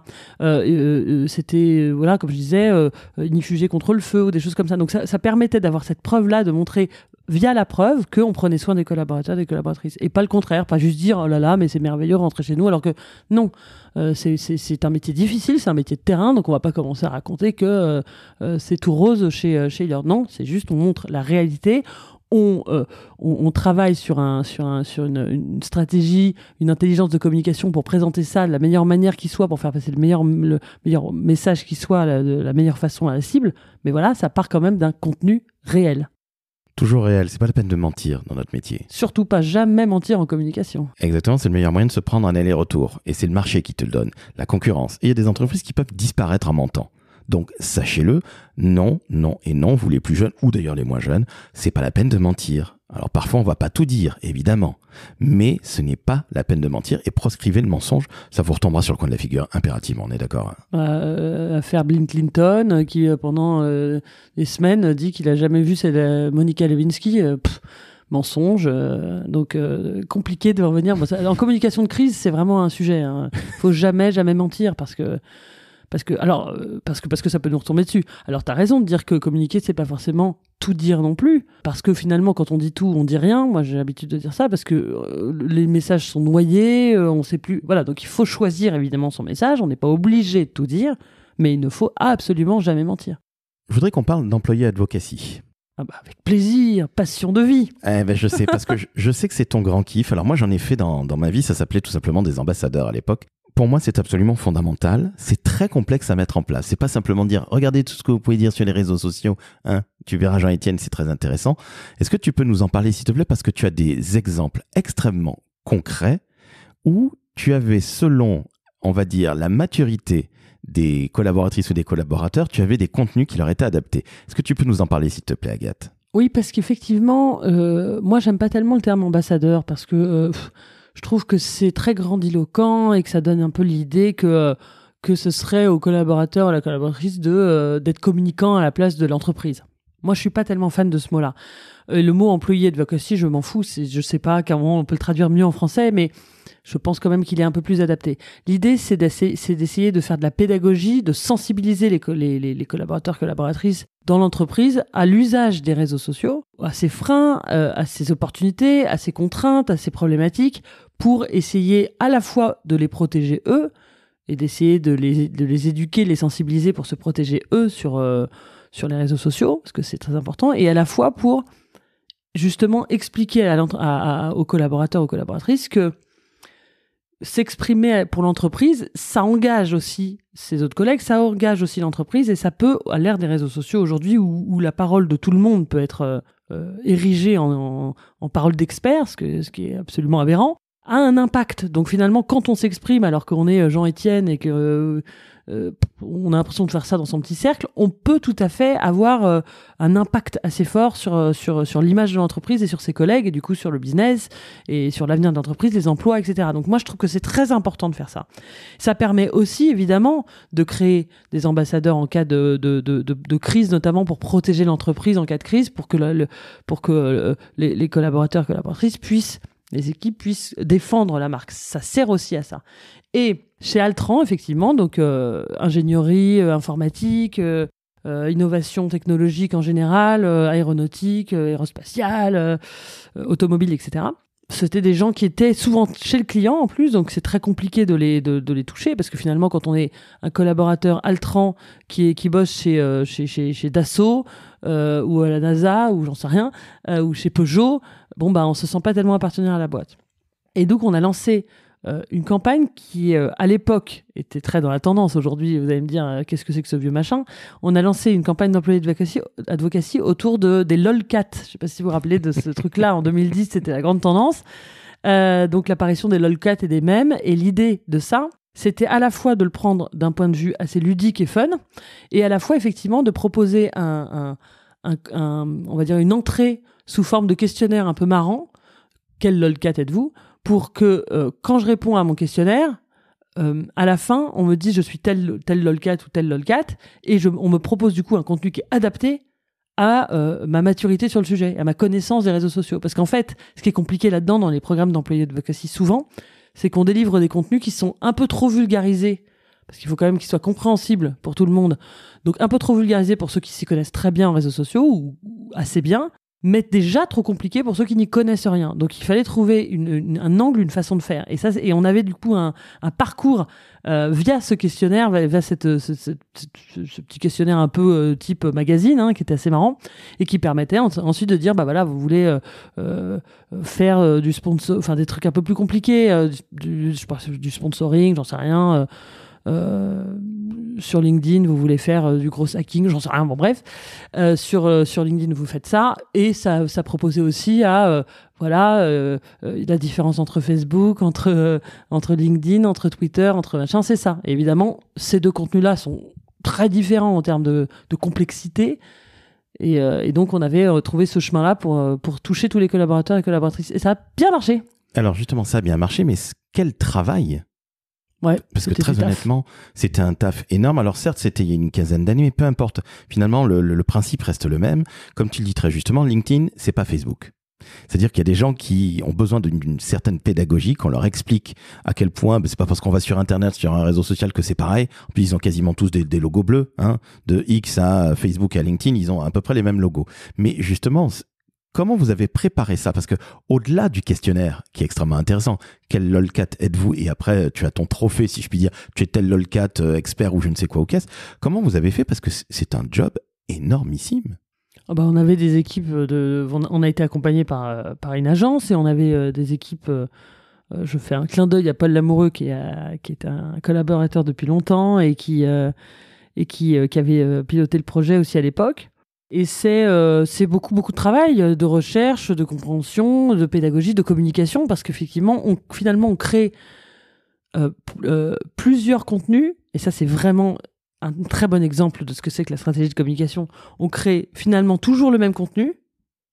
C'était, voilà, comme je disais, une fusée contre le feu ou des choses comme ça. Donc ça, ça permettait d'avoir cette preuve-là, de montrer via la preuve qu'on prenait soin des collaborateurs, des collaboratrices. Et pas le contraire, pas juste dire, oh là là, mais c'est merveilleux, rentrez chez nous, alors que non, c'est un métier difficile, c'est un métier de terrain, donc on va pas commencer à raconter que c'est tout rose chez, chez Non, c'est juste, on montre la réalité, euh, on, travaille sur, sur, une, stratégie, une intelligence de communication pour présenter ça de la meilleure manière qui soit, pour faire passer le meilleur, message qui soit, de la meilleure façon à la cible. Mais voilà, ça part quand même d'un contenu réel. Toujours réel, c'est pas la peine de mentir dans notre métier. Surtout pas jamais mentir en communication. Exactement, c'est le meilleur moyen de se prendre un aller-retour. Et c'est le marché qui te le donne, la concurrence. Et il y a des entreprises qui peuvent disparaître en mentant. Donc sachez-le, non, non et non, vous les plus jeunes ou d'ailleurs les moins jeunes, c'est pas la peine de mentir. Alors parfois on va pas tout dire, évidemment, mais ce n'est pas la peine de mentir et proscrivez le mensonge, ça vous retombera sur le coin de la figure impérativement, on est d'accord hein. bah, euh, Affaire Bill Clinton euh, qui euh, pendant des semaines dit qu'il a jamais vu Monica Lewinsky. mensonge. donc compliqué de revenir. en communication de crise, c'est vraiment un sujet. Hein. Faut jamais, jamais mentir parce que parce que alors euh, parce que parce que ça peut nous retomber dessus. Alors t'as raison de dire que communiquer c'est pas forcément tout dire non plus parce que finalement quand on dit tout on dit rien. Moi j'ai l'habitude de dire ça parce que euh, les messages sont noyés, euh, on sait plus. Voilà donc il faut choisir évidemment son message. On n'est pas obligé de tout dire, mais il ne faut absolument jamais mentir. Je voudrais qu'on parle d'employé advocacy. Ah bah avec plaisir, passion de vie. Eh ben je sais, parce que je sais que c'est ton grand kiff. Alors moi j'en ai fait dans, dans ma vie, ça s'appelait tout simplement des ambassadeurs à l'époque pour moi, c'est absolument fondamental. C'est très complexe à mettre en place. C'est pas simplement dire, regardez tout ce que vous pouvez dire sur les réseaux sociaux. Hein, tu verras, Jean-Étienne, c'est très intéressant. Est-ce que tu peux nous en parler, s'il te plaît, parce que tu as des exemples extrêmement concrets où tu avais, selon, on va dire, la maturité des collaboratrices ou des collaborateurs, tu avais des contenus qui leur étaient adaptés. Est-ce que tu peux nous en parler, s'il te plaît, Agathe Oui, parce qu'effectivement, euh, moi, j'aime pas tellement le terme ambassadeur parce que. Euh, je trouve que c'est très grandiloquent et que ça donne un peu l'idée que euh, que ce serait au collaborateur ou à la collaboratrice de euh, d'être communicant à la place de l'entreprise. Moi, je suis pas tellement fan de ce mot-là. le mot employé si je m'en fous. Je sais pas qu'à on peut le traduire mieux en français, mais je pense quand même qu'il est un peu plus adapté. L'idée, c'est d'essayer de faire de la pédagogie, de sensibiliser les, collaborateurs et les collaborateurs, collaboratrices dans l'entreprise à l'usage des réseaux sociaux, à ses freins, euh, à ses opportunités, à ses contraintes, à ses problématiques, pour essayer à la fois de les protéger eux et d'essayer de les, de les éduquer, les sensibiliser pour se protéger eux sur, euh, sur les réseaux sociaux, parce que c'est très important, et à la fois pour justement expliquer à, aux collaborateurs, aux collaboratrices que s'exprimer pour l'entreprise, ça engage aussi ses autres collègues, ça engage aussi l'entreprise et ça peut, à l'ère des réseaux sociaux aujourd'hui où, la parole de tout le monde peut être euh, euh, érigée en, en, parole d'expert, ce, qui est absolument aberrant, a un impact. Donc finalement, quand on s'exprime alors qu'on est euh, Jean-Étienne et que euh, euh, on a l'impression de faire ça dans son petit cercle, on peut tout à fait avoir un impact assez fort sur, sur, sur l'image de l'entreprise et sur ses collègues, et du coup sur le business, et sur l'avenir de l'entreprise, les emplois, etc. Donc moi, je trouve que c'est très important de faire ça. Ça permet aussi, évidemment, de créer des ambassadeurs en cas de, de, de, crise, notamment pour protéger l'entreprise en cas de crise, pour que, le, pour que les, les collaborateurs, collaboratrices puissent les équipes puissent défendre la marque. Ça sert aussi à ça. Et chez Altran, effectivement, donc euh, ingénierie, euh, informatique, euh, innovation technologique en général, aéronautique, aérospatiale, automobile, etc. C'était des gens qui étaient souvent chez le client en plus, donc c'est très compliqué de les, de, les toucher parce que finalement, quand on est un collaborateur altran qui, est, qui bosse chez, euh, chez, chez, Dassault euh, ou à la NASA ou j'en sais rien, euh, ou chez Peugeot, bon, bah, on se sent pas tellement appartenir à la boîte. Et donc, on a lancé euh, une campagne qui, euh, à l'époque, était très dans la tendance. Aujourd'hui, vous allez me dire, euh, qu'est-ce que c'est que ce vieux machin On a lancé une campagne d'employés advocacy autour de, des lolcats. Je ne sais pas si vous vous rappelez de ce truc-là. En 2010, c'était la grande tendance. donc l'apparition des lolcats et des mèmes. Et l'idée de ça, c'était à la fois de le prendre d'un point de vue assez ludique et fun, et à la fois, effectivement, de proposer un on va dire une entrée sous forme de questionnaire un peu marrant. Quel lolcat êtes-vous pour que euh, quand je réponds à mon questionnaire, euh, à la fin, on me dise « je suis tel, tel lolcat ou tel lolcat, et on me propose du coup un contenu qui est adapté à euh, ma maturité sur le sujet, à ma connaissance des réseaux sociaux. Parce qu'en fait, ce qui est compliqué là-dedans dans les programmes d'employés de d'advocacy souvent, c'est qu'on délivre des contenus qui sont un peu trop vulgarisés, parce qu'il faut quand même qu'ils soient compréhensibles pour tout le monde, donc un peu trop vulgarisés pour ceux qui s'y connaissent très bien en réseaux sociaux ou assez bien, mais déjà trop compliqué pour ceux qui n'y connaissent rien. Donc il fallait trouver un angle, une façon de faire. Et, ça, et on avait du coup un, parcours euh, via ce questionnaire, via cette, euh, ce, petit questionnaire un peu euh, type magazine, hein, qui était assez marrant, et qui permettait ensuite de dire, bah voilà, vous voulez faire du sponsor, enfin des trucs un peu plus compliqués, du, sponsoring, j'en sais rien. Euh, sur LinkedIn, vous voulez faire euh, du gros hacking, j'en sais rien, bon bref, euh, sur, LinkedIn, vous faites ça, et ça, ça proposait aussi à voilà la différence entre Facebook, entre LinkedIn, entre Twitter, entre machin, c'est ça. évidemment, ces deux contenus-là sont très différents en termes de, complexité. Et, donc, on avait trouvé ce chemin-là pour, pour toucher tous les collaborateurs et collaboratrices. Et ça a bien marché. Alors, justement, ça a bien marché, mais quel travail Ouais, Parce que très honnêtement, c'était un taf énorme. Alors certes, c'était il y a une quinzaine d'années, mais peu importe. Finalement, le, le, principe reste le même. Comme tu le dis très justement, LinkedIn, c'est pas Facebook. C'est-à-dire qu'il y a des gens qui ont besoin d'une certaine pédagogie, qu'on leur explique à quel point, ben, c'est pas parce qu'on va sur Internet, sur un réseau social que c'est pareil. Puis ils ont quasiment tous des, des logos bleus, hein, de X à Facebook à LinkedIn, ils ont à peu près les mêmes logos. Mais justement, Comment vous avez préparé ça Parce que au-delà du questionnaire, qui est extrêmement intéressant, quel lolcat êtes-vous Et après, tu as ton trophée, si je puis dire, tu es tel lolcat euh, expert ou je ne sais quoi au caisse. Comment vous avez fait Parce que c'est un job énormissime. Ah bah, on avait des équipes euh, on a été accompagné par euh, par une agence et on avait des équipes. Je fais un clin d'œil à Paul Lamoureux qui, qui est un collaborateur depuis longtemps et qui et qui avait piloté le projet aussi à l'époque. Et euh, c'est beaucoup, beaucoup de travail, euh, de recherche, de compréhension, de pédagogie, de communication, parce qu'effectivement, on, finalement, on crée euh, plusieurs contenus, et ça, c'est vraiment un très bon exemple de ce que c'est que la stratégie de communication. On crée finalement toujours le même contenu,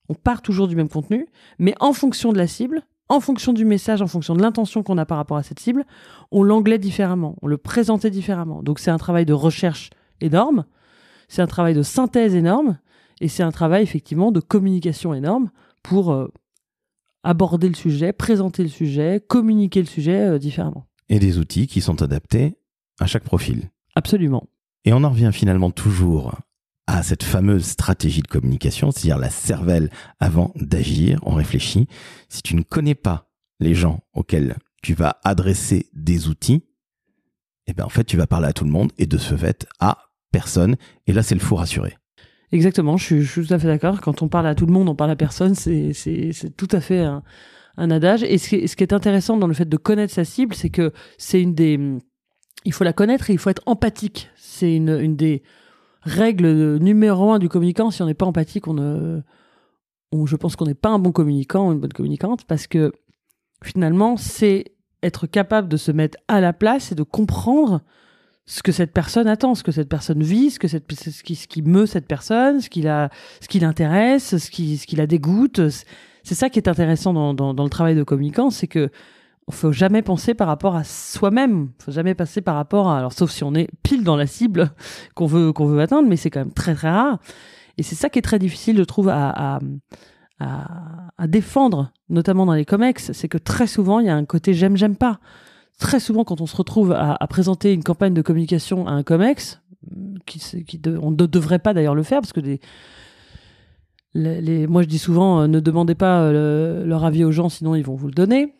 on part toujours du même contenu, mais en fonction de la cible, en fonction du message, en fonction de l'intention qu'on a par rapport à cette cible, on l'anglait différemment, on le présentait différemment. Donc c'est un travail de recherche énorme, c'est un travail de synthèse énorme, et c'est un travail effectivement de communication énorme pour euh, aborder le sujet, présenter le sujet, communiquer le sujet euh, différemment. Et des outils qui sont adaptés à chaque profil. Absolument. Et on en revient finalement toujours à cette fameuse stratégie de communication, c'est-à-dire la cervelle avant d'agir, on réfléchit. Si tu ne connais pas les gens auxquels tu vas adresser des outils, eh ben en fait, tu vas parler à tout le monde et de ce fait à personne. Et là, c'est le fou rassuré. Exactement, je suis, tout à fait d'accord. Quand on parle à tout le monde, on parle à personne, c'est, tout à fait un, un adage. Et ce qui, est intéressant dans le fait de connaître sa cible, c'est que c'est une des... Il faut la connaître et il faut être empathique. C'est une, une des règles numéro un du communicant. Si on n'est pas empathique, on ne... je pense qu'on n'est pas un bon communicant ou une bonne communicante parce que finalement, c'est être capable de se mettre à la place et de comprendre ce que cette personne attend, ce que cette personne vit, ce que ce qui, ce meut cette personne, ce qui ce qui l'intéresse, ce qui, ce qui la dégoûte. C'est ça qui est intéressant dans, le travail de communicant, c'est que on faut jamais penser par rapport à soi-même, faut jamais passer par rapport à, alors sauf si on est pile dans la cible qu'on veut qu'on veut atteindre, mais c'est quand même très très rare. Et c'est ça qui est très difficile, je trouve, à, à, défendre, notamment dans les comex, c'est que très souvent, il y a un côté j'aime, j'aime pas très souvent, quand on se retrouve à, présenter une campagne de communication à un COMEX, qui, on ne devrait pas d'ailleurs le faire, parce que moi je dis souvent, euh, ne demandez pas euh, leur avis aux gens, sinon ils vont vous le donner.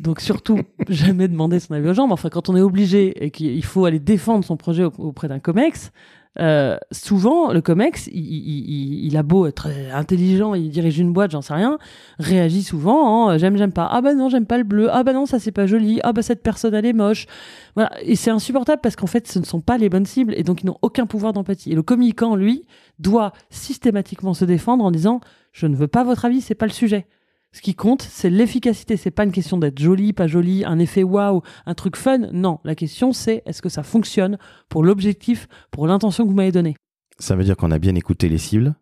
Donc surtout, jamais demander son avis aux gens. Mais enfin, quand on est obligé et qu'il faut aller défendre son projet auprès d'un COMEX, euh, souvent, le COMEX, il, a beau être intelligent, il dirige une boîte, j'en sais rien, réagit souvent euh, j'aime, j'aime pas. Ah bah non, j'aime pas le bleu. Ah bah non, ça c'est pas joli. Ah bah cette personne, elle est moche. Voilà. Et c'est insupportable parce qu'en fait, ce ne sont pas les bonnes cibles et donc ils n'ont aucun pouvoir d'empathie. Et le communicant, lui, doit systématiquement se défendre en disant je ne veux pas votre avis, c'est pas le sujet. Ce qui compte, c'est l'efficacité. C'est pas une question d'être joli, pas joli, un effet waouh, un truc fun. Non, la question c'est est-ce que ça fonctionne pour l'objectif, pour l'intention que vous m'avez donnée. Ça veut dire qu'on a bien écouté les cibles,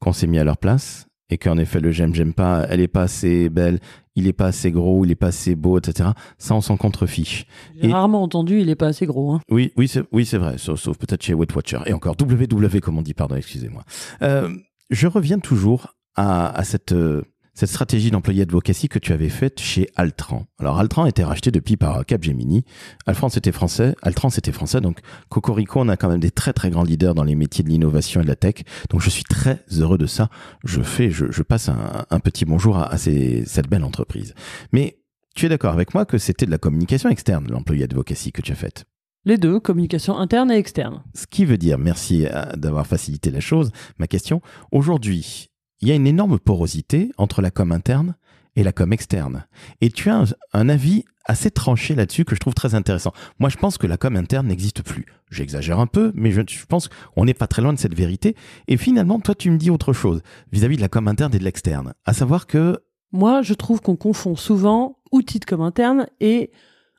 qu'on s'est mis à leur place et qu'en effet le j'aime, j'aime pas, elle est pas assez belle, il est pas assez gros, il est pas assez beau, etc. Ça, on s'en contrefiche. J'ai rarement entendu, il est pas assez gros. Hein. Oui, oui, c'est vrai, sauf, peut-être chez Weight Watcher et encore WW comme on dit, pardon, excusez-moi. Euh, je reviens toujours à, cette euh, cette stratégie d'employé advocacy que tu avais faite chez Altran. Alors Altran était racheté depuis par Capgemini. Altran c'était français, Altran c'était français, donc Cocorico on a quand même des très très grands leaders dans les métiers de l'innovation et de la tech. Donc je suis très heureux de ça. Je fais, je, passe un, petit bonjour à, cette belle entreprise. Mais tu es d'accord avec moi que c'était de la communication externe, l'employé advocacy que tu as faite les deux, communication interne et externe. Ce qui veut dire, merci euh, d'avoir facilité la chose, ma question, aujourd'hui, il y a une énorme porosité entre la com interne et la com externe. Et tu as un, avis assez tranché là-dessus que je trouve très intéressant. Moi, je pense que la com interne n'existe plus. J'exagère un peu, mais je, pense qu'on n'est pas très loin de cette vérité. Et finalement, toi, tu me dis autre chose vis-à-vis de la com interne et de l'externe. À savoir que... Moi, je trouve qu'on confond souvent outils de com interne et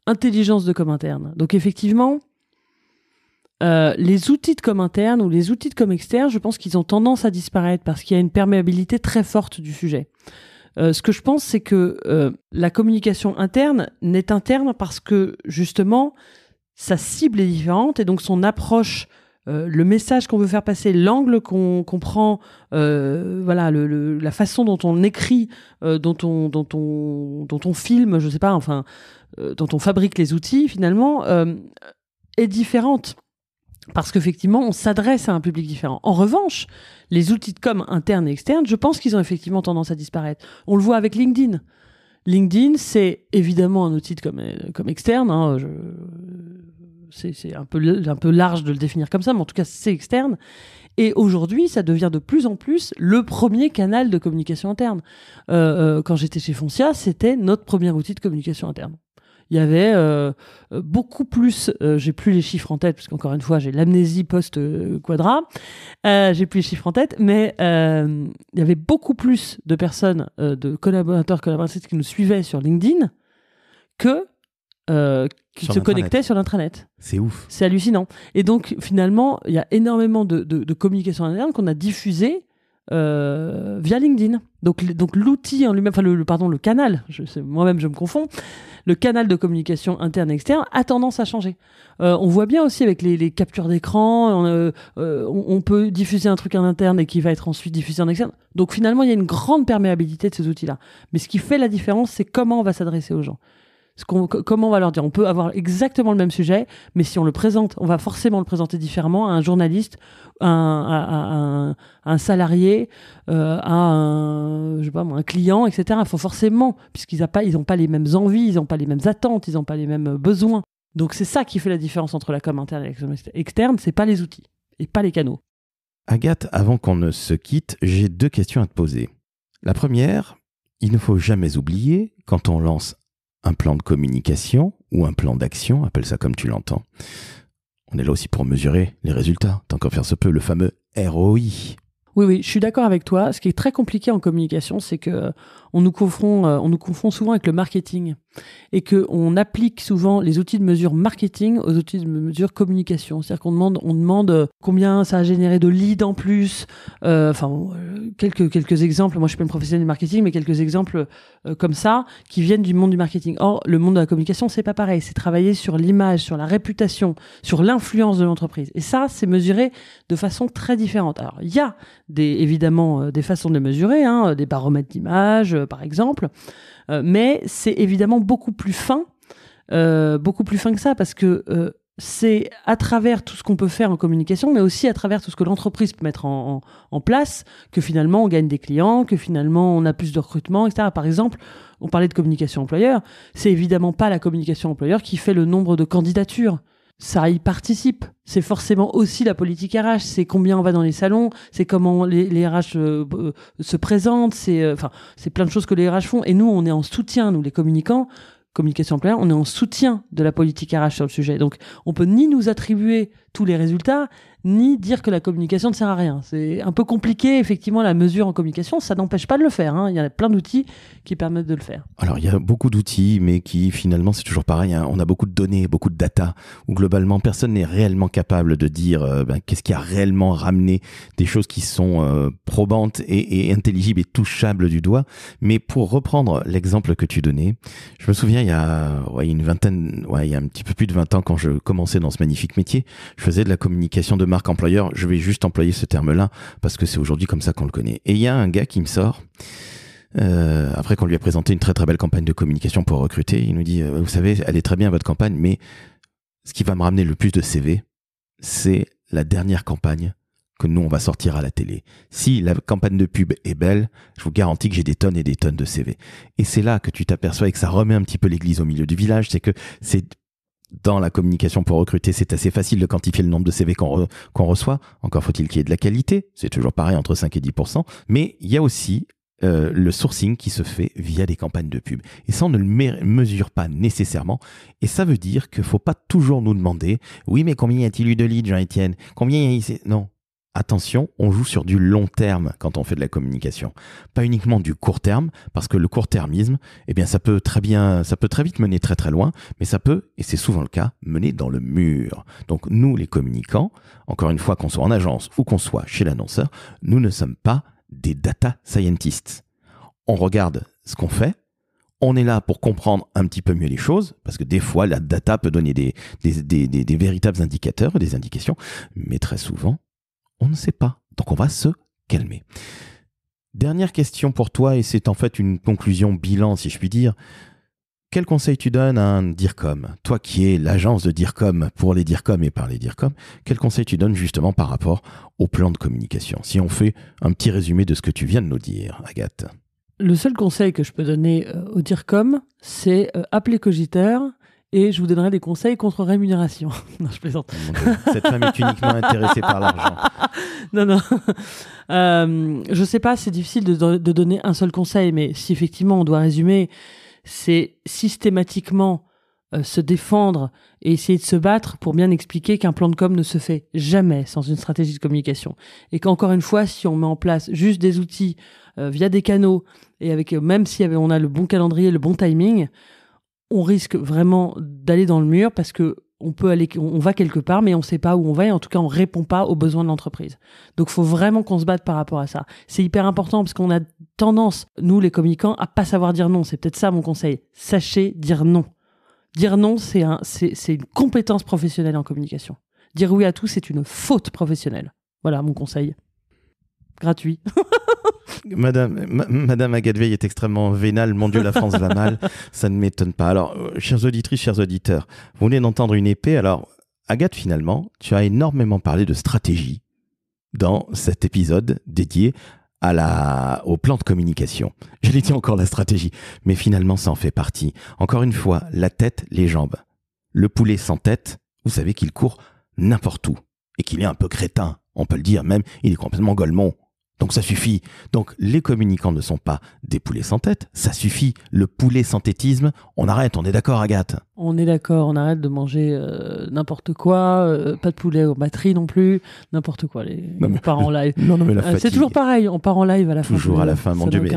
intelligence de com interne. Donc effectivement, euh, les outils de com interne ou les outils de com externe, je pense qu'ils ont tendance à disparaître parce qu'il y a une perméabilité très forte du sujet. Euh, ce que je pense, c'est que euh, la communication interne n'est interne parce que justement, sa cible est différente et donc son approche, le message qu'on veut faire passer, l'angle qu'on prend, voilà, la façon dont on écrit, dont on, dont on, dont on filme, je sais pas, enfin, dont on fabrique les outils finalement, est différente parce qu'effectivement, on s'adresse à un public différent. En revanche, les outils de com internes et externes, je pense qu'ils ont effectivement tendance à disparaître. On le voit avec LinkedIn. LinkedIn, c'est évidemment un outil de com, euh, comme externe. Hein, c'est un peu, un peu large de le définir comme ça, mais en tout cas, c'est externe. Et aujourd'hui, ça devient de plus en plus le premier canal de communication interne. Euh, euh, quand j'étais chez Foncia, c'était notre premier outil de communication interne il y avait euh, euh, beaucoup plus, euh, j'ai plus les chiffres en tête, parce qu'encore une fois, j'ai l'amnésie post-quadra, j'ai plus les chiffres en tête, mais il y avait beaucoup plus de personnes, de collaborateurs, collaboratrices qui nous suivaient sur LinkedIn que qui se connectaient sur l'intranet. C'est ouf. C'est hallucinant. Et donc, finalement, il y a énormément de, de, communication interne qu'on a diffusé via LinkedIn. Donc, donc l'outil en lui-même, enfin, le, pardon, le canal, moi-même je me confonds, le canal de communication interne-externe a tendance à changer. Euh, on voit bien aussi avec les, captures d'écran, euh, euh, on, on, peut diffuser un truc en interne et qui va être ensuite diffusé en externe. Donc finalement, il y a une grande perméabilité de ces outils-là. Mais ce qui fait la différence, c'est comment on va s'adresser aux gens comment on va leur dire On peut avoir exactement le même sujet, mais si on le présente, on va forcément le présenter différemment à un journaliste, à un, salarié, à un, euh, pas, un client, etc. Il faut forcément, puisqu'ils n'ont pas, pas les mêmes envies, ils n'ont pas les mêmes attentes, ils n'ont pas les mêmes euh, besoins. Donc c'est ça qui fait la différence entre la com interne et la externe, c'est pas les outils et pas les canaux. Agathe, avant qu'on ne se quitte, j'ai deux questions à te poser. La première, il ne faut jamais oublier, quand on lance un plan de communication ou un plan d'action, appelle ça comme tu l'entends. On est là aussi pour mesurer les résultats, tant qu'en faire se peut, le fameux ROI. Oui, oui, je suis d'accord avec toi. Ce qui est très compliqué en communication, c'est que on nous confond, euh, on nous confond souvent avec le marketing et qu'on applique souvent les outils de mesure marketing aux outils de mesure communication. C'est-à-dire qu'on demande, on demande euh, combien ça a généré de leads en plus. Euh, enfin, quelques quelques exemples. Moi, je suis pas une professionnelle du marketing, mais quelques exemples comme ça qui viennent du monde du marketing. Or, le monde de la communication, c'est pas pareil. C'est travailler sur l'image, sur la réputation, sur l'influence de l'entreprise. Et ça, c'est mesuré de façon très différente. Alors, il y a des évidemment des façons de mesurer, hein, des baromètres d'image, euh, par exemple. Euh, mais c'est évidemment beaucoup plus fin, euh, beaucoup plus fin que ça, parce que c'est à travers tout ce qu'on peut faire en communication, mais aussi à travers tout ce que l'entreprise peut mettre en, en, place, que finalement on gagne des clients, que finalement on a plus de recrutement, etc. Par exemple, on parlait de communication employeur, c'est évidemment pas la communication employeur qui fait le nombre de candidatures ça y participe. C'est forcément aussi la politique RH. C'est combien on va dans les salons, c'est comment les, RH euh, euh, se présentent, c'est euh, enfin c'est plein de choses que les RH font. Et nous, on est en soutien, nous les communicants, communication employeur, on est en soutien de la politique RH sur le sujet. Donc, on peut ni nous attribuer tous les résultats, ni dire que la communication ne sert à rien. C'est un peu compliqué, effectivement, la mesure en communication. Ça n'empêche pas de le faire. Hein. Il y a plein d'outils qui permettent de le faire. Alors, il y a beaucoup d'outils, mais qui, finalement, c'est toujours pareil. Hein. On a beaucoup de données, beaucoup de data, où globalement, personne n'est réellement capable de dire euh, ben, qu'est-ce qui a réellement ramené des choses qui sont euh, probantes et, intelligibles et touchables du doigt. Mais pour reprendre l'exemple que tu donnais, je me souviens, il y a une vingtaine, il y a un petit peu plus de 20 ans, quand je commençais dans ce magnifique métier, je faisais de la communication de marque employeur, je vais juste employer ce terme-là parce que c'est aujourd'hui comme ça qu'on le connaît. Et il y a un gars qui me sort. Euh, après qu'on lui a présenté une très très belle campagne de communication pour recruter, il nous dit euh, vous savez, elle est très bien votre campagne, mais ce qui va me ramener le plus de CV, c'est la dernière campagne que nous on va sortir à la télé. Si la campagne de pub est belle, je vous garantis que j'ai des tonnes et des tonnes de CV. Et c'est là que tu t'aperçois et que ça remet un petit peu l'église au milieu du village, c'est que c'est dans la communication pour recruter, c'est assez facile de quantifier le nombre de CV qu'on reçoit. Encore faut-il qu'il y ait de la qualité. C'est toujours pareil, entre 5 et 10 Mais il y a aussi euh, le sourcing qui se fait via des campagnes de pub. Et ça, on ne le mesure pas nécessairement. Et ça veut dire qu'il ne faut pas toujours nous demander, oui, mais combien y a-t-il eu de leads, Jean-Étienne Combien y a t il Non, Attention, on joue sur du long terme quand on fait de la communication, pas uniquement du court terme, parce que le court-termisme, eh bien, ça peut très bien, ça peut très vite mener très très loin, mais ça peut, et c'est souvent le cas, mener dans le mur. Donc nous, les communicants, encore une fois, qu'on soit en agence ou qu'on soit chez l'annonceur, nous ne sommes pas des data scientists. On regarde ce qu'on fait, on est là pour comprendre un petit peu mieux les choses, parce que des fois, la data peut donner des, des, véritables indicateurs, des indications, mais très souvent, on ne sait pas. Donc on va se calmer. Dernière question pour toi, et c'est en fait une conclusion bilan, si je puis dire. Quel conseil tu donnes à un DIRCOM Toi qui es l'agence de DIRCOM pour les DIRCOM et par les DIRCOM, quel conseil tu donnes justement par rapport au plan de communication Si on fait un petit résumé de ce que tu viens de nous dire, Agathe. Le seul conseil que je peux donner euh, au DIRCOM, c'est euh, appeler cogitaire » et je vous donnerai des conseils contre rémunération. non, je plaisante. Cette femme est uniquement intéressée par l'argent. Non, non. Euh, je sais pas, c'est difficile de, donner un seul conseil, mais si effectivement on doit résumer, c'est systématiquement euh, se défendre et essayer de se battre pour bien expliquer qu'un plan de com ne se fait jamais sans une stratégie de communication. Et qu'encore une fois, si on met en place juste des outils euh, via des canaux et avec euh, même si on a le bon calendrier, le bon timing, on risque vraiment d'aller dans le mur parce que on peut aller, on va quelque part, mais on ne sait pas où on va et en tout cas, on répond pas aux besoins de l'entreprise. Donc, il faut vraiment qu'on se batte par rapport à ça. C'est hyper important parce qu'on a tendance, nous, les communicants, à pas savoir dire non. C'est peut-être ça mon conseil. Sachez dire non. Dire non, c'est un, c'est une compétence professionnelle en communication. Dire oui à tout, c'est une faute professionnelle. Voilà mon conseil. Gratuit. Madame, Agathe Veil est extrêmement vénale. Mon Dieu, la France va mal. Ça ne m'étonne pas. Alors, euh, chers auditrices, chers auditeurs, vous venez d'entendre une épée. Alors, Agathe, finalement, tu as énormément parlé de stratégie dans cet épisode dédié au plan de communication. Je l'ai dit encore la stratégie, mais finalement, ça en fait partie. Encore une fois, la tête, les jambes. Le poulet sans tête, vous savez qu'il court n'importe où et qu'il est un peu crétin. On peut le dire même, il est complètement golemont. Donc ça suffit. Donc les communicants ne sont pas des poulets sans tête, ça suffit. Le poulet synthétisme, on arrête, on est d'accord Agathe On est d'accord, on arrête de manger euh, n'importe quoi, euh, pas de poulet aux batteries non plus, n'importe quoi. Les, parents on part en live. Euh, c'est toujours pareil, on part en live à la fin. Toujours à la fin, mon Dieu, mais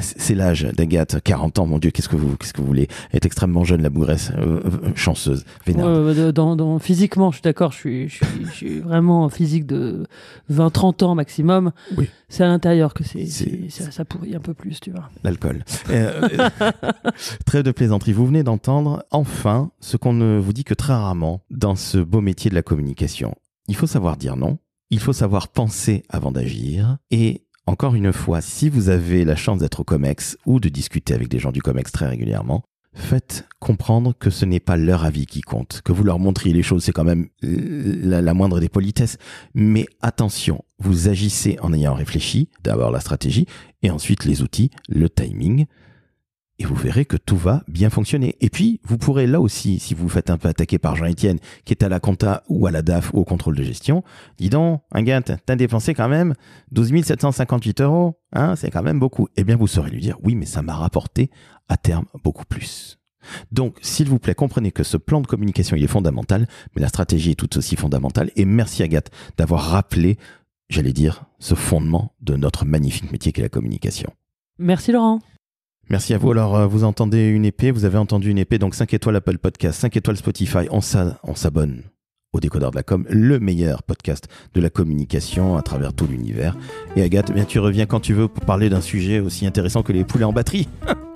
c'est l'âge d'Agathe, 40 ans, mon Dieu, qu'est-ce que vous, qu'est-ce que vous voulez Elle est extrêmement jeune, la bougresse, chanceuse, physiquement, je suis d'accord, je suis, je, suis, je suis vraiment physique de 20-30 ans maximum oui. c'est à l'intérieur que c'est, ça, pourrit un peu plus, tu vois. L'alcool. Euh, euh, très de plaisanterie. Vous venez d'entendre enfin ce qu'on ne vous dit que très rarement dans ce beau métier de la communication. Il faut savoir dire non. Il faut savoir penser avant d'agir. Et encore une fois, si vous avez la chance d'être au COMEX ou de discuter avec des gens du COMEX très régulièrement, faites comprendre que ce n'est pas leur avis qui compte. Que vous leur montriez les choses, c'est quand même euh, la, moindre des politesses. Mais attention, vous agissez en ayant réfléchi, d'abord la stratégie, et ensuite les outils, le timing, et vous verrez que tout va bien fonctionner. Et puis, vous pourrez là aussi, si vous vous faites un peu attaquer par Jean-Étienne, qui est à la compta ou à la DAF ou au contrôle de gestion, dis donc, un gars, t'as dépensé quand même 12 758 euros, hein, c'est quand même beaucoup. Eh bien, vous saurez lui dire, oui, mais ça m'a rapporté à terme beaucoup plus. Donc, s'il vous plaît, comprenez que ce plan de communication, il est fondamental, mais la stratégie est tout aussi fondamentale. Et merci Agathe d'avoir rappelé, j'allais dire, ce fondement de notre magnifique métier qui est la communication. Merci Laurent. Merci à vous. Alors, euh, vous entendez une épée, vous avez entendu une épée, donc 5 étoiles Apple Podcast, 5 étoiles Spotify. On s'abonne au décodeur de la com, le meilleur podcast de la communication à travers tout l'univers. Et Agathe, bien tu reviens quand tu veux pour parler d'un sujet aussi intéressant que les poulets en batterie.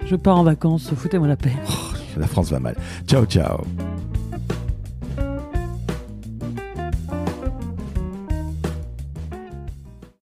Je pars en vacances, foutez-moi la paix. Oh, la France va mal. Ciao, ciao.